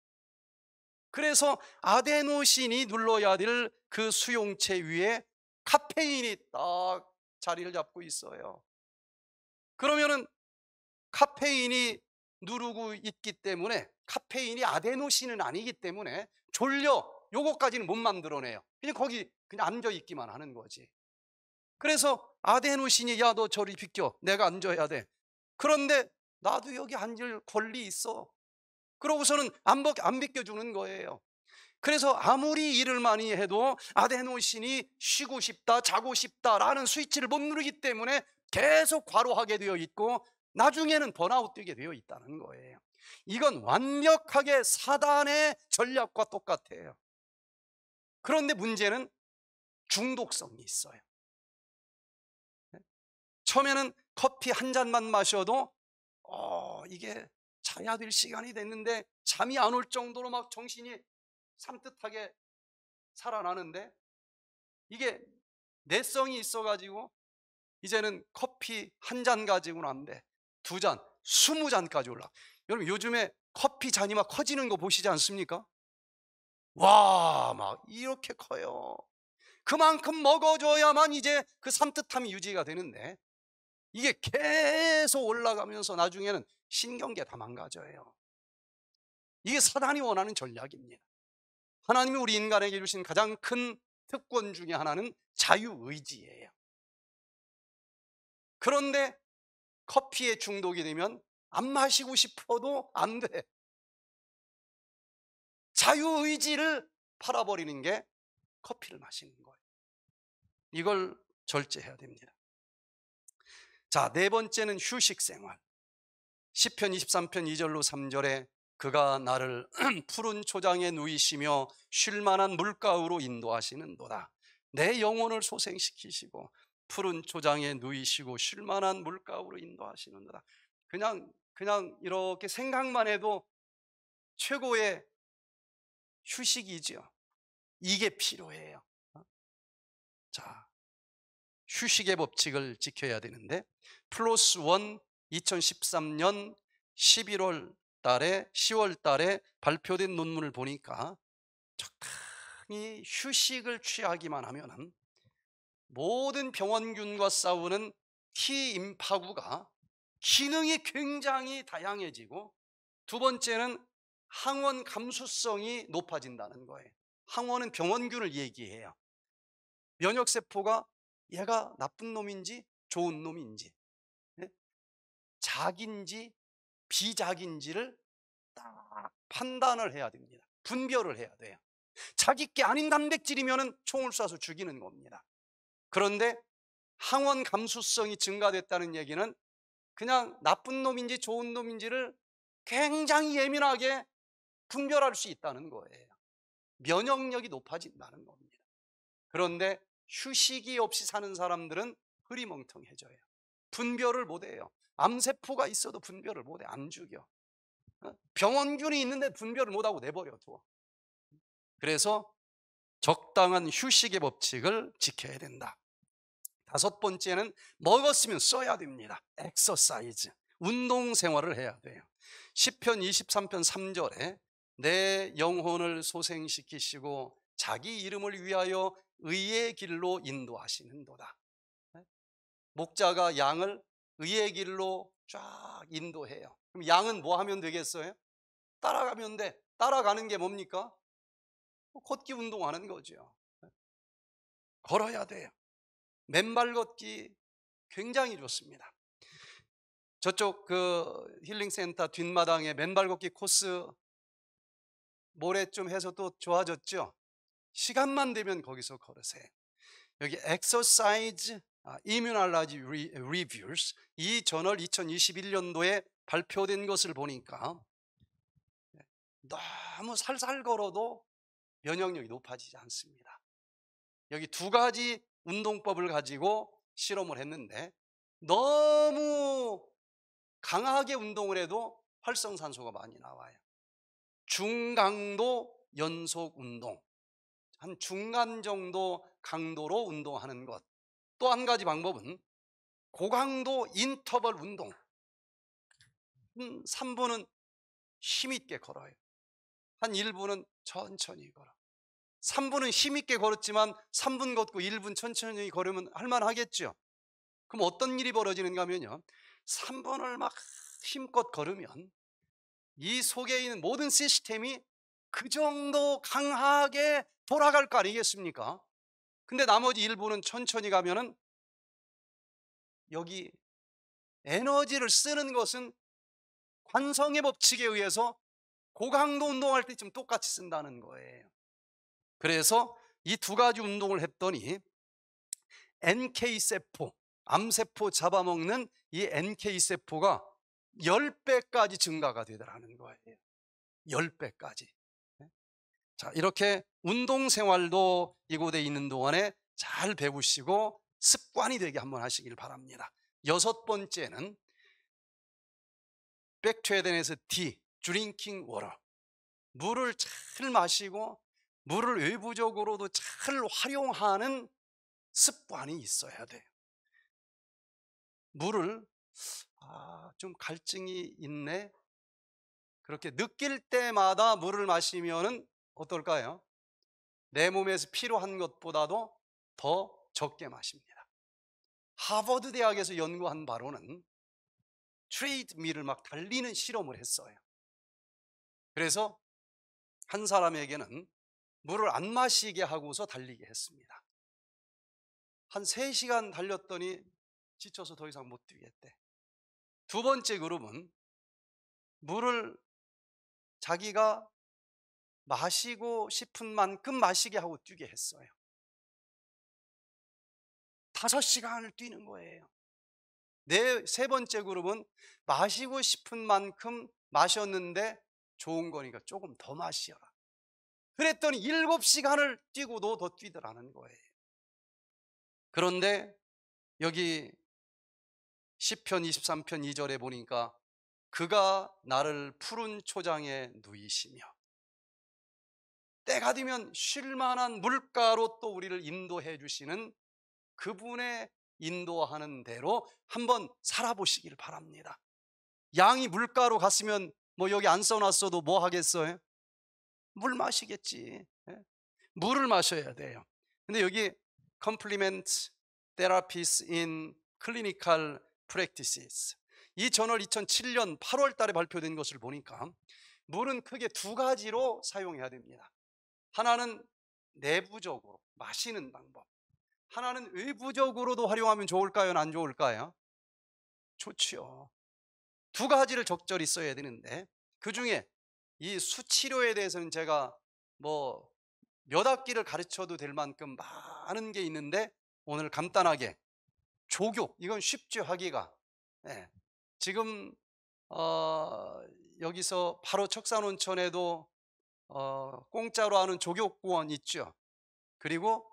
그래서 아데노신이 눌러야 될 그 수용체 위에 카페인이 딱 자리를 잡고 있어요. 그러면은 카페인이 누르고 있기 때문에 카페인이 아데노신은 아니기 때문에 졸려 요거까지는 못 만들어내요. 그냥 거기 그냥 앉아 있기만 하는 거지. 그래서 아데 우신이 야 너 저리 비켜. 내가 앉아야 돼. 그런데 나도 여기 앉을 권리 있어. 그러고서는 안, 안 비켜주는 거예요. 그래서 아무리 일을 많이 해도 아데노신이 쉬고 싶다, 자고 싶다라는 스위치를 못 누르기 때문에 계속 과로하게 되어 있고 나중에는 번아웃 되게 되어 있다는 거예요. 이건 완벽하게 사단의 전략과 똑같아요. 그런데 문제는 중독성이 있어요. 처음에는 커피 한 잔만 마셔도 어, 이게 자야 될 시간이 됐는데 잠이 안 올 정도로 막 정신이 산뜻하게 살아나는데 이게 내성이 있어가지고 이제는 커피 한 잔 가지고는 안 돼. 두 잔, 스무 잔까지 올라. 여러분 요즘에 커피 잔이 막 커지는 거 보시지 않습니까? 와, 막 이렇게 커요. 그만큼 먹어줘야만 이제 그 산뜻함이 유지가 되는데 이게 계속 올라가면서 나중에는 신경계 다 망가져요. 이게 사단이 원하는 전략입니다. 하나님이 우리 인간에게 주신 가장 큰 특권 중의 하나는 자유의지예요. 그런데 커피에 중독이 되면 안 마시고 싶어도 안 돼. 자유의지를 팔아버리는 게 커피를 마시는 거예요. 이걸 절제해야 됩니다. 자, 네 번째는 휴식 생활. 10편 23편 2절로 3절에 그가 나를 푸른 초장에 누이시며 쉴만한 물가으로 인도하시는도다. 내 영혼을 소생시키시고 푸른 초장에 누이시고 쉴만한 물가으로 인도하시는도다. 그냥 그냥 이렇게 생각만 해도 최고의 휴식이죠 이게 필요해요. 어? 자, 휴식의 법칙을 지켜야 되는데 플러스 원 2013년 11월 달에 10월 달에 발표된 논문을 보니까 적당히 휴식을 취하기만 하면 모든 병원균과 싸우는 T 임파구가 기능이 굉장히 다양해지고 두 번째는 항원 감수성이 높아진다는 거예요. 항원은 병원균을 얘기해요. 면역세포가 얘가 나쁜 놈인지 좋은 놈인지 예? 작인지 비작인지를 딱 판단을 해야 됩니다. 분별을 해야 돼요. 자기 게 아닌 단백질이면 총을 쏴서 죽이는 겁니다. 그런데 항원 감수성이 증가됐다는 얘기는 그냥 나쁜 놈인지 좋은 놈인지를 굉장히 예민하게 분별할 수 있다는 거예요. 면역력이 높아진다는 겁니다. 그런데 휴식이 없이 사는 사람들은 흐리멍텅해져요. 분별을 못해요. 암세포가 있어도 분별을 못해. 안 죽여. 어? 병원균이 있는데 분별을 못하고 내버려 두어. 그래서 적당한 휴식의 법칙을 지켜야 된다. 다섯 번째는 먹었으면 써야 됩니다. 엑서사이즈. 운동 생활을 해야 돼요. 10편 23편 3절에 내 영혼을 소생시키시고 자기 이름을 위하여 의의 길로 인도하시는도다. 네? 목자가 양을 의의 길로 쫙 인도해요. 그럼 양은 뭐 하면 되겠어요? 따라가면 돼. 따라가는 게 뭡니까? 뭐 걷기 운동하는 거죠. 네? 걸어야 돼요. 맨발 걷기 굉장히 좋습니다. 저쪽 그 힐링센터 뒷마당에 맨발 걷기 코스 모래좀 해서 또 좋아졌죠? 시간만 되면 거기서 걸으세요. 여기 exercise 아, immunology reviews 이 저널 2021년도에 발표된 것을 보니까 너무 살살 걸어도 면역력이 높아지지 않습니다. 여기 두 가지 운동법을 가지고 실험을 했는데 너무 강하게 운동을 해도 활성산소가 많이 나와요. 중강도 연속 운동 한 중간 정도 강도로 운동하는 것또 한 가지 방법은 고강도 인터벌 운동 3분은 음, 힘있게 걸어요 한 1분은 천천히 걸어 3분은 힘있게 걸었지만 3분 걷고 1분 천천히 걸으면 할만하겠죠 그럼 어떤 일이 벌어지는가 하면요 3분을 막 힘껏 걸으면 이 속에 있는 모든 시스템이 그 정도 강하게 돌아갈 거 아니겠습니까? 근데 나머지 일부는 천천히 가면은 여기 에너지를 쓰는 것은 관성의 법칙에 의해서 고강도 운동할 때쯤 똑같이 쓴다는 거예요. 그래서 이 두 가지 운동을 했더니 NK세포, 암세포 잡아먹는 이 NK세포가 10배까지 증가가 되더라는 거예요 10배까지 예? 자 이렇게 운동 생활도 이곳에 있는 동안에 잘 배우시고 습관이 되게 한번 하시길 바랍니다 여섯 번째는 백트에덴에서 D, 드링킹 워러 물을 잘 마시고 물을 외부적으로도 잘 활용하는 습관이 있어야 돼요 물을 아, 좀 갈증이 있네. 그렇게 느낄 때마다 물을 마시면 어떨까요? 내 몸에서 필요한 것보다도 더 적게 마십니다. 하버드 대학에서 연구한 바로는 트레이드밀을 막 달리는 실험을 했어요. 그래서 한 사람에게는 물을 안 마시게 하고서 달리게 했습니다. 한 3시간 달렸더니 지쳐서 더 이상 못 뛰겠대. 두 번째 그룹은 물을 자기가 마시고 싶은 만큼 마시게 하고 뛰게 했어요. 다섯 시간을 뛰는 거예요. 네, 세 번째 그룹은 마시고 싶은 만큼 마셨는데 좋은 거니까 조금 더 마시어라. 그랬더니 일곱 시간을 뛰고도 더 뛰더라는 거예요. 그런데 여기 10편 23편 2절에 보니까 그가 나를 푸른 초장에 누이시며 때가 되면 쉴만한 물가로 또 우리를 인도해 주시는 그분의 인도하는 대로 한번 살아보시길 바랍니다. 양이 물가로 갔으면 뭐 여기 안 써놨어도 뭐 하겠어요? 물 마시겠지. 예? 물을 마셔야 돼요. 근데 여기 compliment therapies in clinical practices. 이 저널 2007년 8월 달에 발표된 것을 보니까 물은 크게 두 가지로 사용해야 됩니다. 하나는 내부적으로 마시는 방법. 하나는 외부적으로도 활용하면 좋을까요? 안 좋을까요? 좋지요. 두 가지를 적절히 써야 되는데 그 중에 이 수치료에 대해서는 제가 뭐 몇 학기를 가르쳐도 될 만큼 많은 게 있는데 오늘 간단하게 조교 이건 쉽지 하기가 네. 지금 어, 여기서 바로 척산온천에도 어, 공짜로 하는 조교구원 있죠 그리고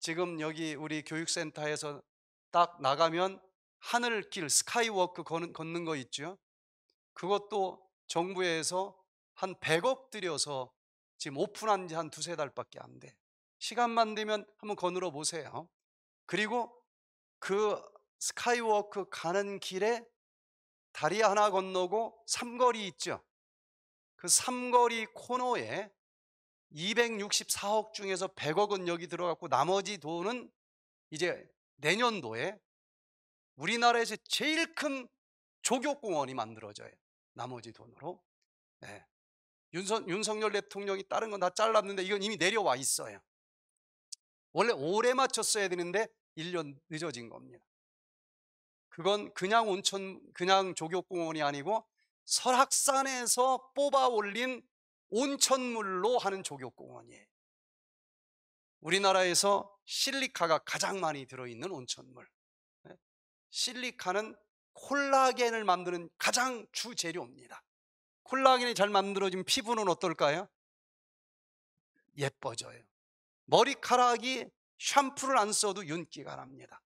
지금 여기 우리 교육센터에서 딱 나가면 하늘길 스카이워크 걷는, 걷는 거 있죠 그것도 정부에서 한 100억 들여서 지금 오픈한 지 한 두세 달밖에 안 돼. 시간만 되면 한번 거늘어 보세요. 그리고 그 스카이워크 가는 길에 다리 하나 건너고 삼거리 있죠. 그 삼거리 코너에 264억 중에서 100억은 여기 들어갔고 나머지 돈은 이제 내년도에 우리나라에서 제일 큰 조교공원이 만들어져요. 나머지 돈으로. 네. 예. 윤선, 윤석열 대통령이 다른 건 다 잘랐는데 이건 이미 내려와 있어요. 원래 올해 맞췄어야 되는데 1년 늦어진 겁니다. 그건 그냥 온천, 그냥 조교공원이 아니고 설악산에서 뽑아 올린 온천물로 하는 조교공원이에요. 우리나라에서 실리카가 가장 많이 들어있는 온천물. 네? 실리카는 콜라겐을 만드는 가장 주재료입니다. 콜라겐이 잘 만들어진 피부는 어떨까요? 예뻐져요. 머리카락이 샴푸를 안 써도 윤기가 납니다.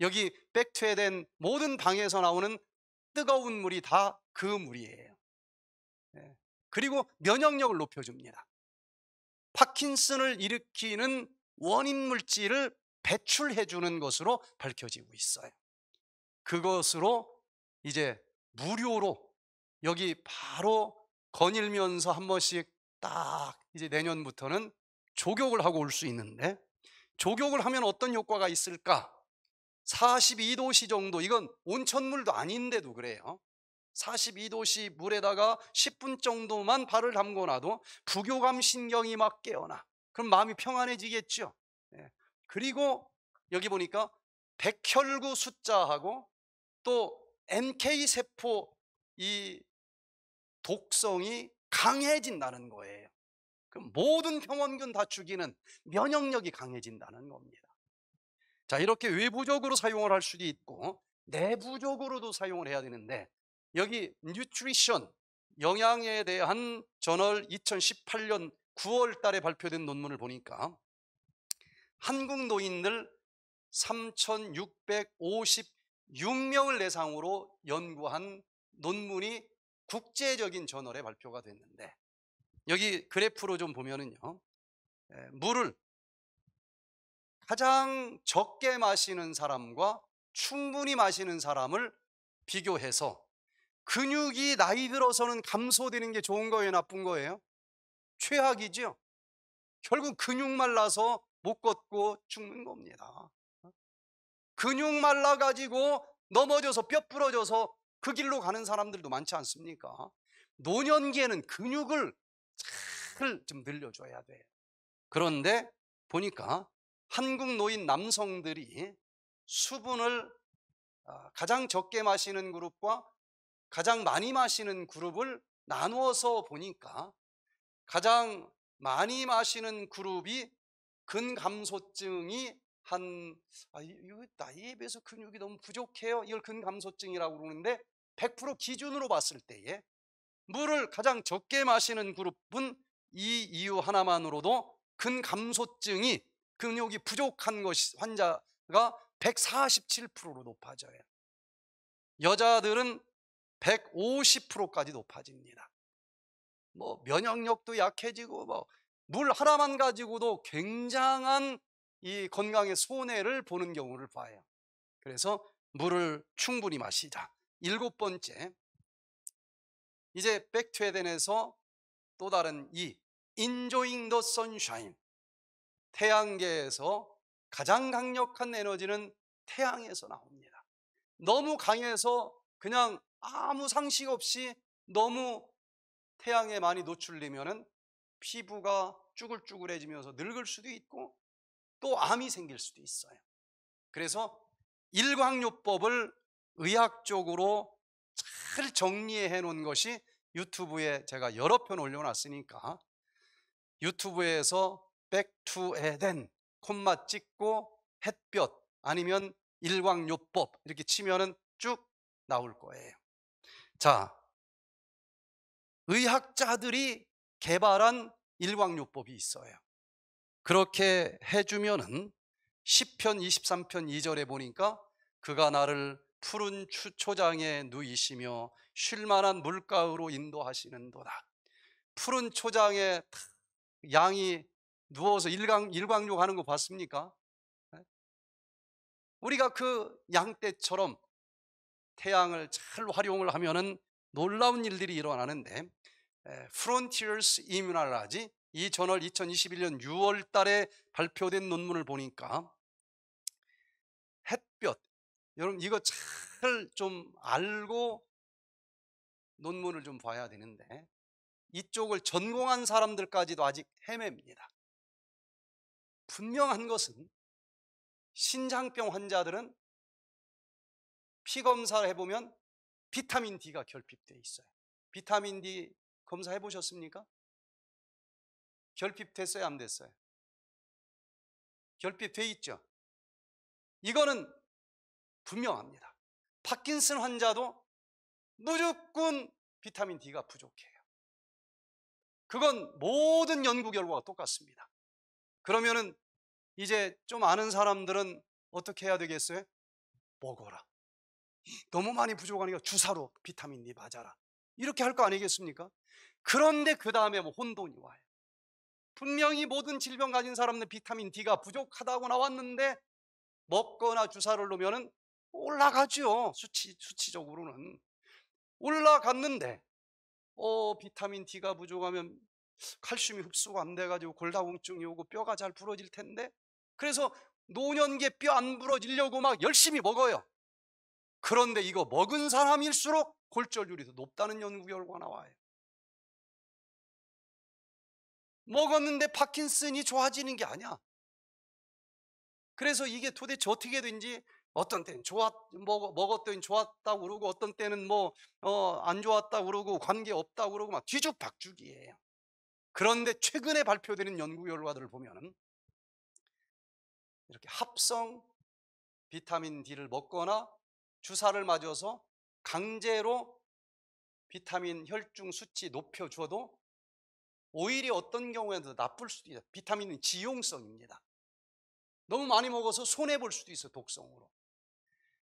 여기 백퇴된 모든 방에서 나오는 뜨거운 물이 다 그 물이에요. 예. 그리고 면역력을 높여줍니다. 파킨슨을 일으키는 원인 물질을 배출해주는 것으로 밝혀지고 있어요. 그것으로 이제 무료로 여기 바로 거닐면서 한 번씩 딱 이제 내년부터는 조격을 하고 올 수 있는데 조격을 하면 어떤 효과가 있을까? 42도씨 정도 이건 온천물도 아닌데도 그래요 42도씨 물에다가 10분 정도만 발을 담궈놔도 부교감 신경이 막 깨어나 그럼 마음이 평안해지겠죠 예. 그리고 여기 보니까 백혈구 숫자하고 또 NK세포 이 독성이 강해진다는 거예요 그 모든 병원균 다 죽이는 면역력이 강해진다는 겁니다. 자, 이렇게 외부적으로 사용을 할 수도 있고 내부적으로도 사용을 해야 되는데 여기 뉴트리션 영양에 대한 저널 2018년 9월 달에 발표된 논문을 보니까 한국 노인들 3,656명을 대상으로 연구한 논문이 국제적인 저널에 발표가 됐는데 여기 그래프로 좀 보면은요. 예, 물을 가장 적게 마시는 사람과 충분히 마시는 사람을 비교해서 근육이 나이 들어서는 감소되는 게 좋은 거예요, 나쁜 거예요? 최악이죠. 결국 근육 말라서 못 걷고 죽는 겁니다. 근육 말라 가지고 넘어져서 뼈 부러져서 그 길로 가는 사람들도 많지 않습니까? 노년기에는 근육을 잘좀 늘려줘야 돼 그런데 보니까 한국 노인 남성들이 수분을 어, 가장 적게 마시는 그룹과 가장 많이 마시는 그룹을 나누어서 보니까 가장 많이 마시는 그룹이 근감소증이 한, 아, 이거 나이에 비해서 근육이 너무 부족해요. 이걸 근감소증이라고 그러는데 100% 기준으로 봤을 때에 물을 가장 적게 마시는 그룹은 이 이유 하나만으로도 근감소증이 근육이 부족한 것이 환자가 147%로 높아져요. 여자들은 150%까지 높아집니다. 뭐 면역력도 약해지고 뭐 물 하나만 가지고도 굉장한 이 건강의 손해를 보는 경우를 봐요. 그래서 물을 충분히 마시자. 일곱 번째, 이제 백투 에덴에서 또 다른 이 인조잉 더 선샤인 태양계에서 가장 강력한 에너지는 태양에서 나옵니다. 너무 강해서 그냥 아무 상식 없이 너무 태양에 많이 노출되면 피부가 쭈글쭈글해지면서 늙을 수도 있고 또 암이 생길 수도 있어요. 그래서 일광요법을 의학적으로 잘 정리해 놓은 것이 유튜브에 제가 여러 편 올려놨으니까 유튜브에서 백투 에덴 콤마 찍고 햇볕 아니면 일광요법 이렇게 치면은 쭉 나올 거예요. 자, 의학자들이 개발한 일광요법이 있어요. 그렇게 해주면은 10편 23편 2절에 보니까 그가 나를 푸른 초장에 누이시며 쉴만한 물가로 인도하시는도다. 푸른 초장에 양이 누워서 일광, 일광욕 하는 거 봤습니까? 예? 우리가 그 양떼처럼 태양을 잘 활용을 하면은 놀라운 일들이 일어나는데 예, Frontiers Immunology 이 저널 2021년 6월 달에 발표된 논문을 보니까 햇볕, 여러분 이거 잘 좀 알고 논문을 좀 봐야 되는데 이쪽을 전공한 사람들까지도 아직 헤맵니다. 분명한 것은 신장병 환자들은 피 검사를 해보면 비타민 D가 결핍돼 있어요. 비타민 D 검사 해보셨습니까? 결핍됐어요? 안 됐어요? 결핍돼 있죠? 이거는 분명합니다. 파킨슨 환자도 무조건 비타민 D가 부족해요. 그건 모든 연구 결과가 똑같습니다. 그러면은 이제 좀 아는 사람들은 어떻게 해야 되겠어요? 먹어라. 너무 많이 부족하니까 주사로 비타민 D 맞아라. 이렇게 할 거 아니겠습니까? 그런데 그 다음에 뭐 혼돈이 와요. 분명히 모든 질병 가진 사람들 비타민 D가 부족하다고 나왔는데 먹거나 주사를 놓으면 올라가죠. 수치, 수치적으로는. 올라갔는데, 어, 비타민 D가 부족하면 칼슘이 흡수가 안 돼가지고 골다공증이 오고 뼈가 잘 부러질 텐데, 그래서 노년기에 뼈안 부러지려고 막 열심히 먹어요. 그런데 이거 먹은 사람일수록 골절률이 더 높다는 연구 결과 나와요. 먹었는데 파킨슨이 좋아지는 게 아니야. 그래서 이게 도대체 어떻게 된지 어떤 때는 좋았 뭐, 먹었더니 좋았다고 그러고 어떤 때는 뭐안 어, 좋았다고 그러고 관계 없다고 그러고 막 뒤죽박죽이에요. 그런데 최근에 발표되는 연구 결과들을 보면은 이렇게 합성 비타민 D를 먹거나 주사를 맞아서 강제로 비타민 혈중 수치 높여줘도 오히려 어떤 경우에도 나쁠 수도 있어요 비타민은 지용성입니다. 너무 많이 먹어서 손해볼 수도 있어 요 독성으로.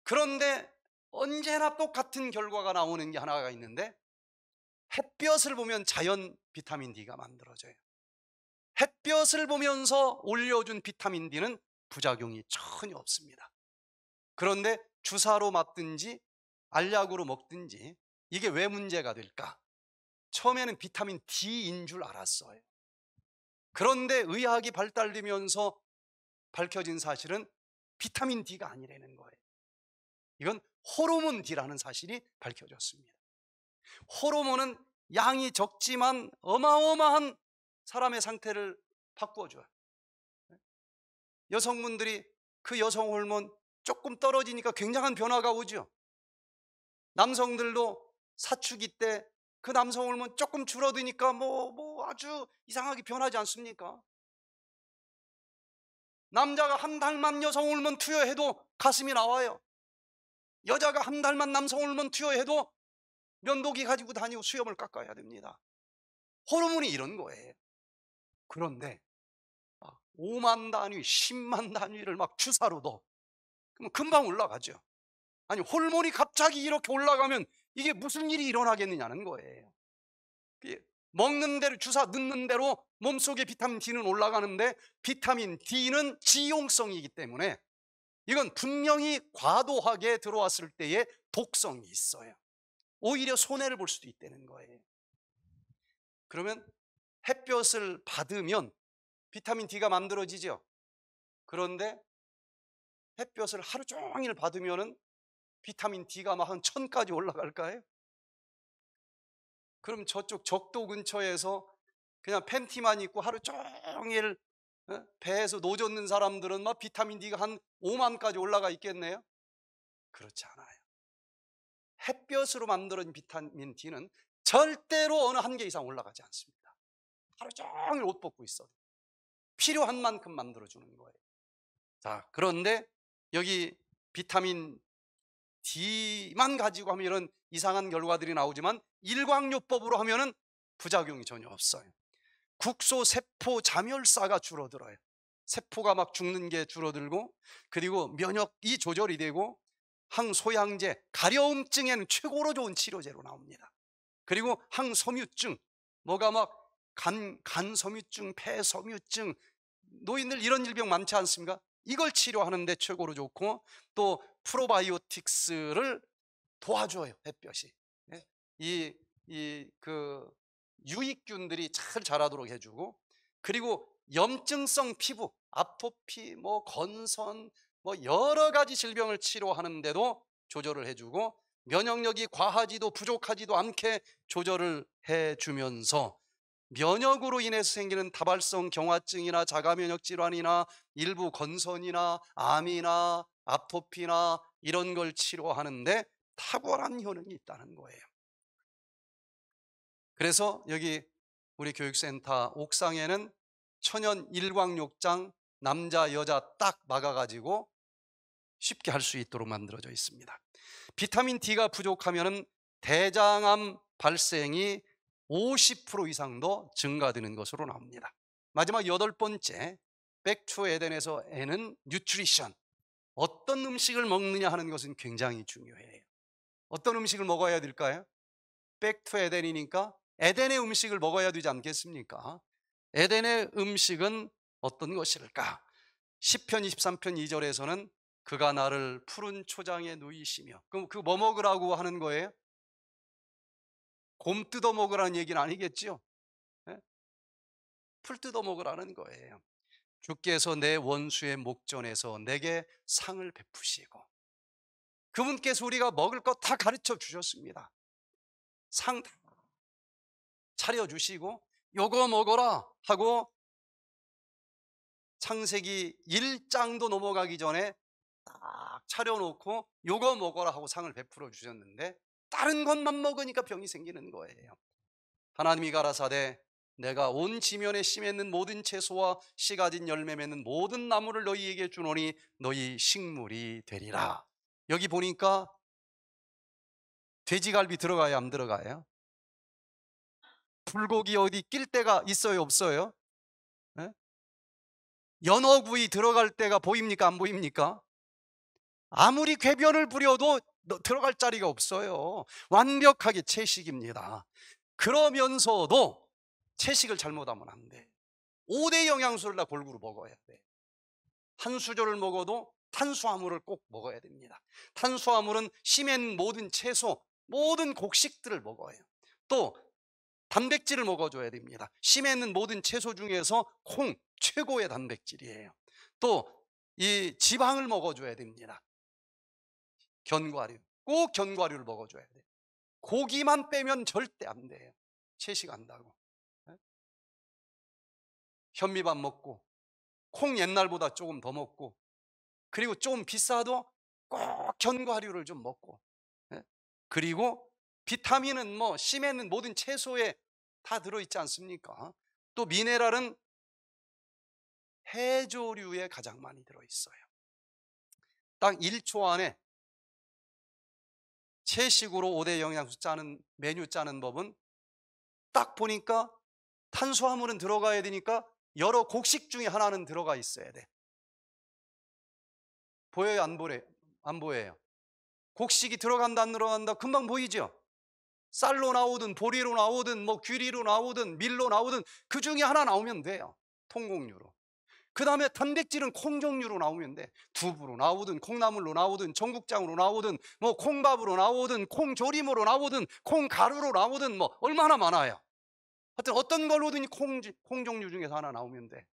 그런데 언제나 똑같은 결과가 나오는 게 하나가 있는데 햇볕을 보면 자연 비타민 D가 만들어져요. 햇볕을 보면서 올려준 비타민 D는 부작용이 전혀 없습니다. 그런데 주사로 맞든지 알약으로 먹든지 이게 왜 문제가 될까? 처음에는 비타민 D인 줄 알았어요. 그런데 의학이 발달되면서 밝혀진 사실은 비타민 D가 아니라는 거예요. 이건 호르몬 D라는 사실이 밝혀졌습니다. 호르몬은 양이 적지만 어마어마한 사람의 상태를 바꾸어줘요. 네? 여성분들이 그 여성 호르몬 조금 떨어지니까 굉장한 변화가 오죠. 남성들도 사춘기 때 그 남성 호르몬 조금 줄어드니까 뭐, 뭐 아주 이상하게 변하지 않습니까? 남자가 한 달만 여성 호르몬 투여해도 가슴이 나와요. 여자가 한 달만 남성을 면 투여해도 면도기 가지고 다니고 수염을 깎아야 됩니다. 호르몬이 이런 거예요. 그런데 5만 단위, 10만 단위를 막 주사로도 그럼 금방 올라가죠. 아니 호르몬이 갑자기 이렇게 올라가면 이게 무슨 일이 일어나겠느냐는 거예요. 먹는 대로 주사 넣는 대로 몸속에 비타민 D는 올라가는데 비타민 D는 지용성이기 때문에 이건 분명히 과도하게 들어왔을 때의 독성이 있어요. 오히려 손해를 볼 수도 있다는 거예요. 그러면 햇볕을 받으면 비타민 D가 만들어지죠. 그런데 햇볕을 하루 종일 받으면 비타민 D가 아한 천까지 올라갈까요? 그럼 저쪽 적도 근처에서 그냥 팬티만 입고 하루 종일 어? 배에서 노젓는 사람들은 막 비타민 D가 한 5만까지 올라가 있겠네요. 그렇지 않아요. 햇볕으로 만들어진 비타민 D는 절대로 어느 한 개 이상 올라가지 않습니다. 하루 종일 옷 벗고 있어도 필요한 만큼 만들어주는 거예요. 자, 그런데 여기 비타민 D만 가지고 하면 이런 이상한 결과들이 나오지만 일광요법으로 하면은 부작용이 전혀 없어요. 국소 세포 자멸사가 줄어들어요. 세포가 막 죽는 게 줄어들고 그리고 면역이 조절이 되고 항소양제, 가려움증에는 최고로 좋은 치료제로 나옵니다. 그리고 항섬유증, 뭐가 막 간, 간섬유증, 폐섬유증, 노인들 이런 질병 많지 않습니까? 이걸 치료하는데 최고로 좋고 또 프로바이오틱스를 도와줘요 햇볕이 네? 이이그 유익균들이 잘 자라도록 해주고 그리고 염증성 피부, 아토피, 뭐 건선, 뭐 여러 가지 질병을 치료하는데도 조절을 해주고 면역력이 과하지도 부족하지도 않게 조절을 해주면서 면역으로 인해서 생기는 다발성 경화증이나 자가면역 질환이나 일부 건선이나 암이나 아토피나 이런 걸 치료하는데 탁월한 효능이 있다는 거예요. 그래서 여기 우리 교육센터 옥상에는 천연 일광욕장 남자 여자 딱 막아가지고 쉽게 할 수 있도록 만들어져 있습니다. 비타민 D가 부족하면 대장암 발생이 50% 이상도 증가되는 것으로 나옵니다. 마지막 여덟 번째, 백초 에덴에서 애는 뉴트리션. 어떤 음식을 먹느냐 하는 것은 굉장히 중요해요. 어떤 음식을 먹어야 될까요? 백투 에덴이니까 에덴의 음식을 먹어야 되지 않겠습니까? 에덴의 음식은 어떤 것일까? 10편 23편 2절에서는 그가 나를 푸른 초장에 누이시며 그럼 그 뭐 먹으라고 하는 거예요? 곰 뜯어 먹으라는 얘기는 아니겠지요? 네? 풀 뜯어 먹으라는 거예요 주께서 내 원수의 목전에서 내게 상을 베푸시고 그분께서 우리가 먹을 것 다 가르쳐 주셨습니다 상다 차려주시고 요거 먹어라 하고 창세기 1장도 넘어가기 전에 딱 차려놓고 요거 먹어라 하고 상을 베풀어 주셨는데 다른 것만 먹으니까 병이 생기는 거예요 하나님이 가라사대 내가 온 지면에 심했는 모든 채소와 씨 가진 열매 맺는 모든 나무를 너희에게 주노니 너희 식물이 되리라 여기 보니까 돼지갈비 들어가요 안 들어가요? 불고기 어디 낄 때가 있어요 없어요? 네? 연어구이 들어갈 때가 보입니까 안 보입니까? 아무리 궤변을 부려도 들어갈 자리가 없어요 완벽하게 채식입니다 그러면서도 채식을 잘못하면 안돼 5대 영양소를 다 골고루 먹어야 돼한 수조를 먹어도 탄수화물을 꼭 먹어야 됩니다 탄수화물은 심해 모든 채소, 모든 곡식들을 먹어요 또 단백질을 먹어줘야 됩니다. 심해 있는 모든 채소 중에서 콩 최고의 단백질이에요. 또 이 지방을 먹어줘야 됩니다. 견과류 꼭 견과류를 먹어줘야 돼요. 고기만 빼면 절대 안 돼요. 채식한다고. 네? 현미밥 먹고 콩 옛날보다 조금 더 먹고 그리고 좀 비싸도 꼭 견과류를 좀 먹고 네? 그리고 비타민은 뭐 심에는 모든 채소에 다 들어있지 않습니까? 또 미네랄은 해조류에 가장 많이 들어있어요. 딱 1초 안에 채식으로 5대 영양소 짜는 메뉴 짜는 법은 딱 보니까 탄수화물은 들어가야 되니까 여러 곡식 중에 하나는 들어가 있어야 돼. 보여요? 안 보여요? 안 보여요? 곡식이 들어간다 안 들어간다 금방 보이죠? 쌀로 나오든 보리로 나오든 뭐 귀리로 나오든 밀로 나오든 그 중에 하나 나오면 돼요. 통곡류로. 그 다음에 단백질은 콩 종류로 나오면 돼. 두부로 나오든 콩나물로 나오든 전국장으로 나오든 뭐 콩밥으로 나오든 콩조림으로 나오든 콩가루로 나오든 뭐 얼마나 많아요. 하여튼 어떤 걸로든 콩, 콩 종류 중에서 하나 나오면 돼.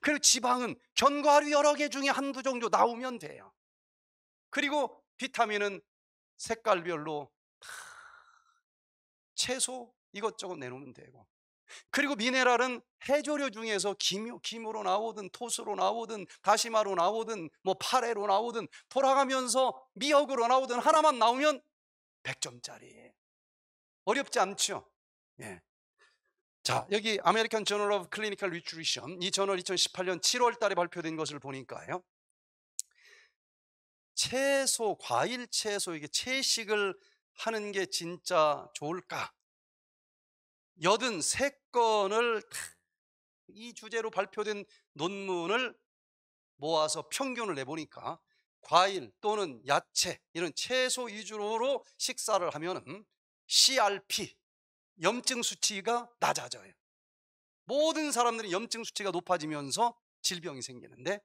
그리고 지방은 견과류 여러 개 중에 한두 종류 나오면 돼요. 그리고 비타민은 색깔별로 채소 이것저것 내놓으면 되고 그리고 미네랄은 해조류 중에서 김, 김으로 나오든 토스로 나오든 다시마로 나오든 뭐 파래로 나오든 돌아가면서 미역으로 나오든 하나만 나오면 100점짜리 어렵지 않죠 예. 자 여기 아메리칸 저널 오브 클리니컬 리추리션 이 저널 2018년 7월 달에 발표된 것을 보니까요 채소, 과일 채소 이게 채식을 하는 게 진짜 좋을까? 여든 세 건을 이 주제로 발표된 논문을 모아서 평균을 내보니까 과일 또는 야채 이런 채소 위주로 식사를 하면 CRP 염증 수치가 낮아져요 모든 사람들이 염증 수치가 높아지면서 질병이 생기는데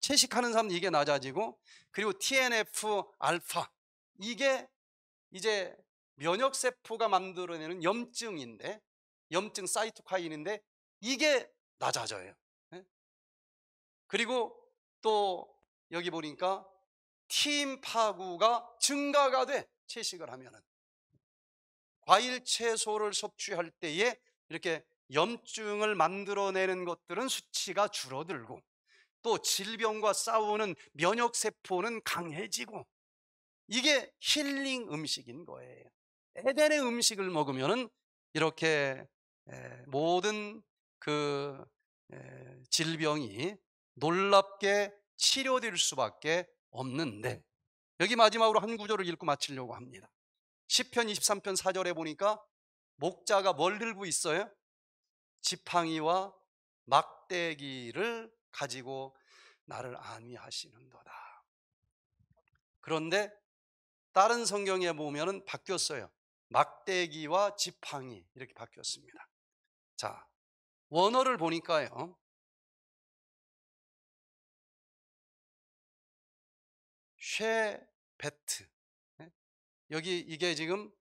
채식하는 사람 이게 낮아지고 그리고 TNF 알파 이게 이제 면역세포가 만들어내는 염증인데 염증 사이토카인인데 이게 낮아져요 예? 그리고 또 여기 보니까 팀파구가 증가가 돼 채식을 하면은 과일 채소를 섭취할 때에 이렇게 염증을 만들어내는 것들은 수치가 줄어들고 또 질병과 싸우는 면역세포는 강해지고 이게 힐링 음식인 거예요. 에덴의 음식을 먹으면은 이렇게 모든 그 질병이 놀랍게 치료될 수밖에 없는데 네. 여기 마지막으로 한 구절을 읽고 마치려고 합니다. 10편 23편 4절에 보니까 목자가 뭘 들고 있어요? 지팡이와 막대기를 가지고 나를 안위하시는도다. 그런데 다른 성경에 보면은 바뀌었어요. 막대기와 지팡이 이렇게 바뀌었습니다. 자, 원어를 보니까요. 쉐베트 네? 여기 이게 지금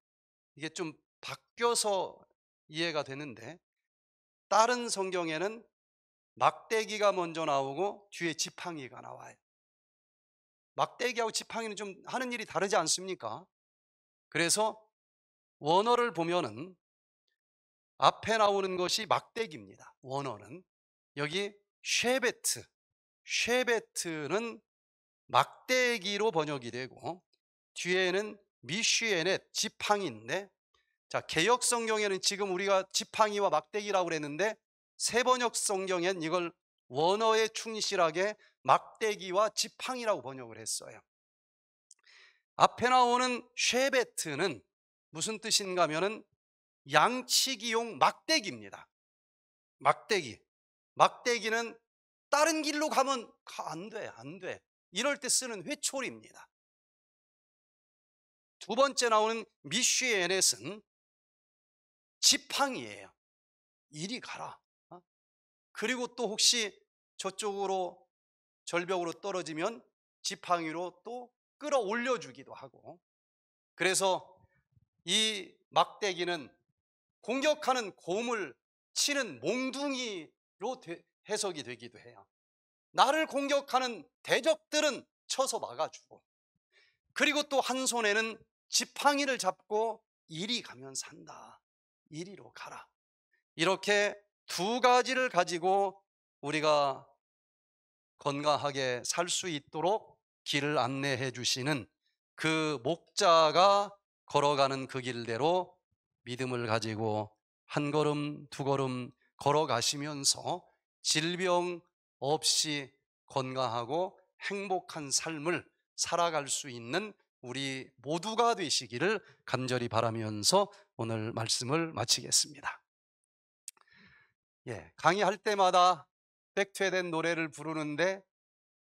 이게 좀 바뀌어서 이해가 되는데 다른 성경에는 막대기가 먼저 나오고 뒤에 지팡이가 나와요. 막대기하고 지팡이는 좀 하는 일이 다르지 않습니까? 그래서 원어를 보면은 앞에 나오는 것이 막대기입니다. 원어는 여기 쉐베트, 쉐베트는 막대기로 번역이 되고 뒤에는 미슈에넷 지팡이인데 자 개역 성경에는 지금 우리가 지팡이와 막대기라고 그랬는데 세번역 성경엔 이걸 원어에 충실하게 막대기와 지팡이라고 번역을 했어요. 앞에 나오는 쉐베트는 무슨 뜻인가 하면은 양치기용 막대기입니다. 막대기. 막대기는 다른 길로 가면 안 돼, 안 돼. 이럴 때 쓰는 회초리입니다. 두 번째 나오는 미쉬에넷은 지팡이에요. 이리 가라. 어? 그리고 또 혹시 저쪽으로 절벽으로 떨어지면 지팡이로 또 끌어올려 주기도 하고 그래서 이 막대기는 공격하는 곰을 치는 몽둥이로 되, 해석이 되기도 해요. 나를 공격하는 대적들은 쳐서 막아주고 그리고 또 한 손에는 지팡이를 잡고 이리 가면 산다. 이리로 가라. 이렇게 두 가지를 가지고 우리가 건강하게 살 수 있도록 길을 안내해 주시는 그 목자가 걸어가는 그 길대로 믿음을 가지고 한 걸음 두 걸음 걸어가시면서 질병 없이 건강하고 행복한 삶을 살아갈 수 있는 우리 모두가 되시기를 간절히 바라면서 오늘 말씀을 마치겠습니다. 예, 강의할 때마다 백퇴된 노래를 부르는데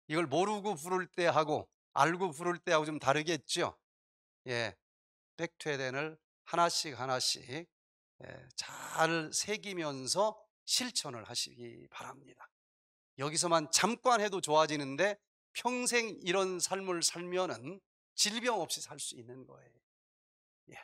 이걸 모르고 부를 때 하고 알고 부를 때하고 좀 다르겠죠. 예. 백퇴된을 하나씩 하나씩 예, 잘 새기면서 실천을 하시기 바랍니다. 여기서만 잠깐 해도 좋아지는데 평생 이런 삶을 살면은 질병 없이 살 수 있는 거예요. 예.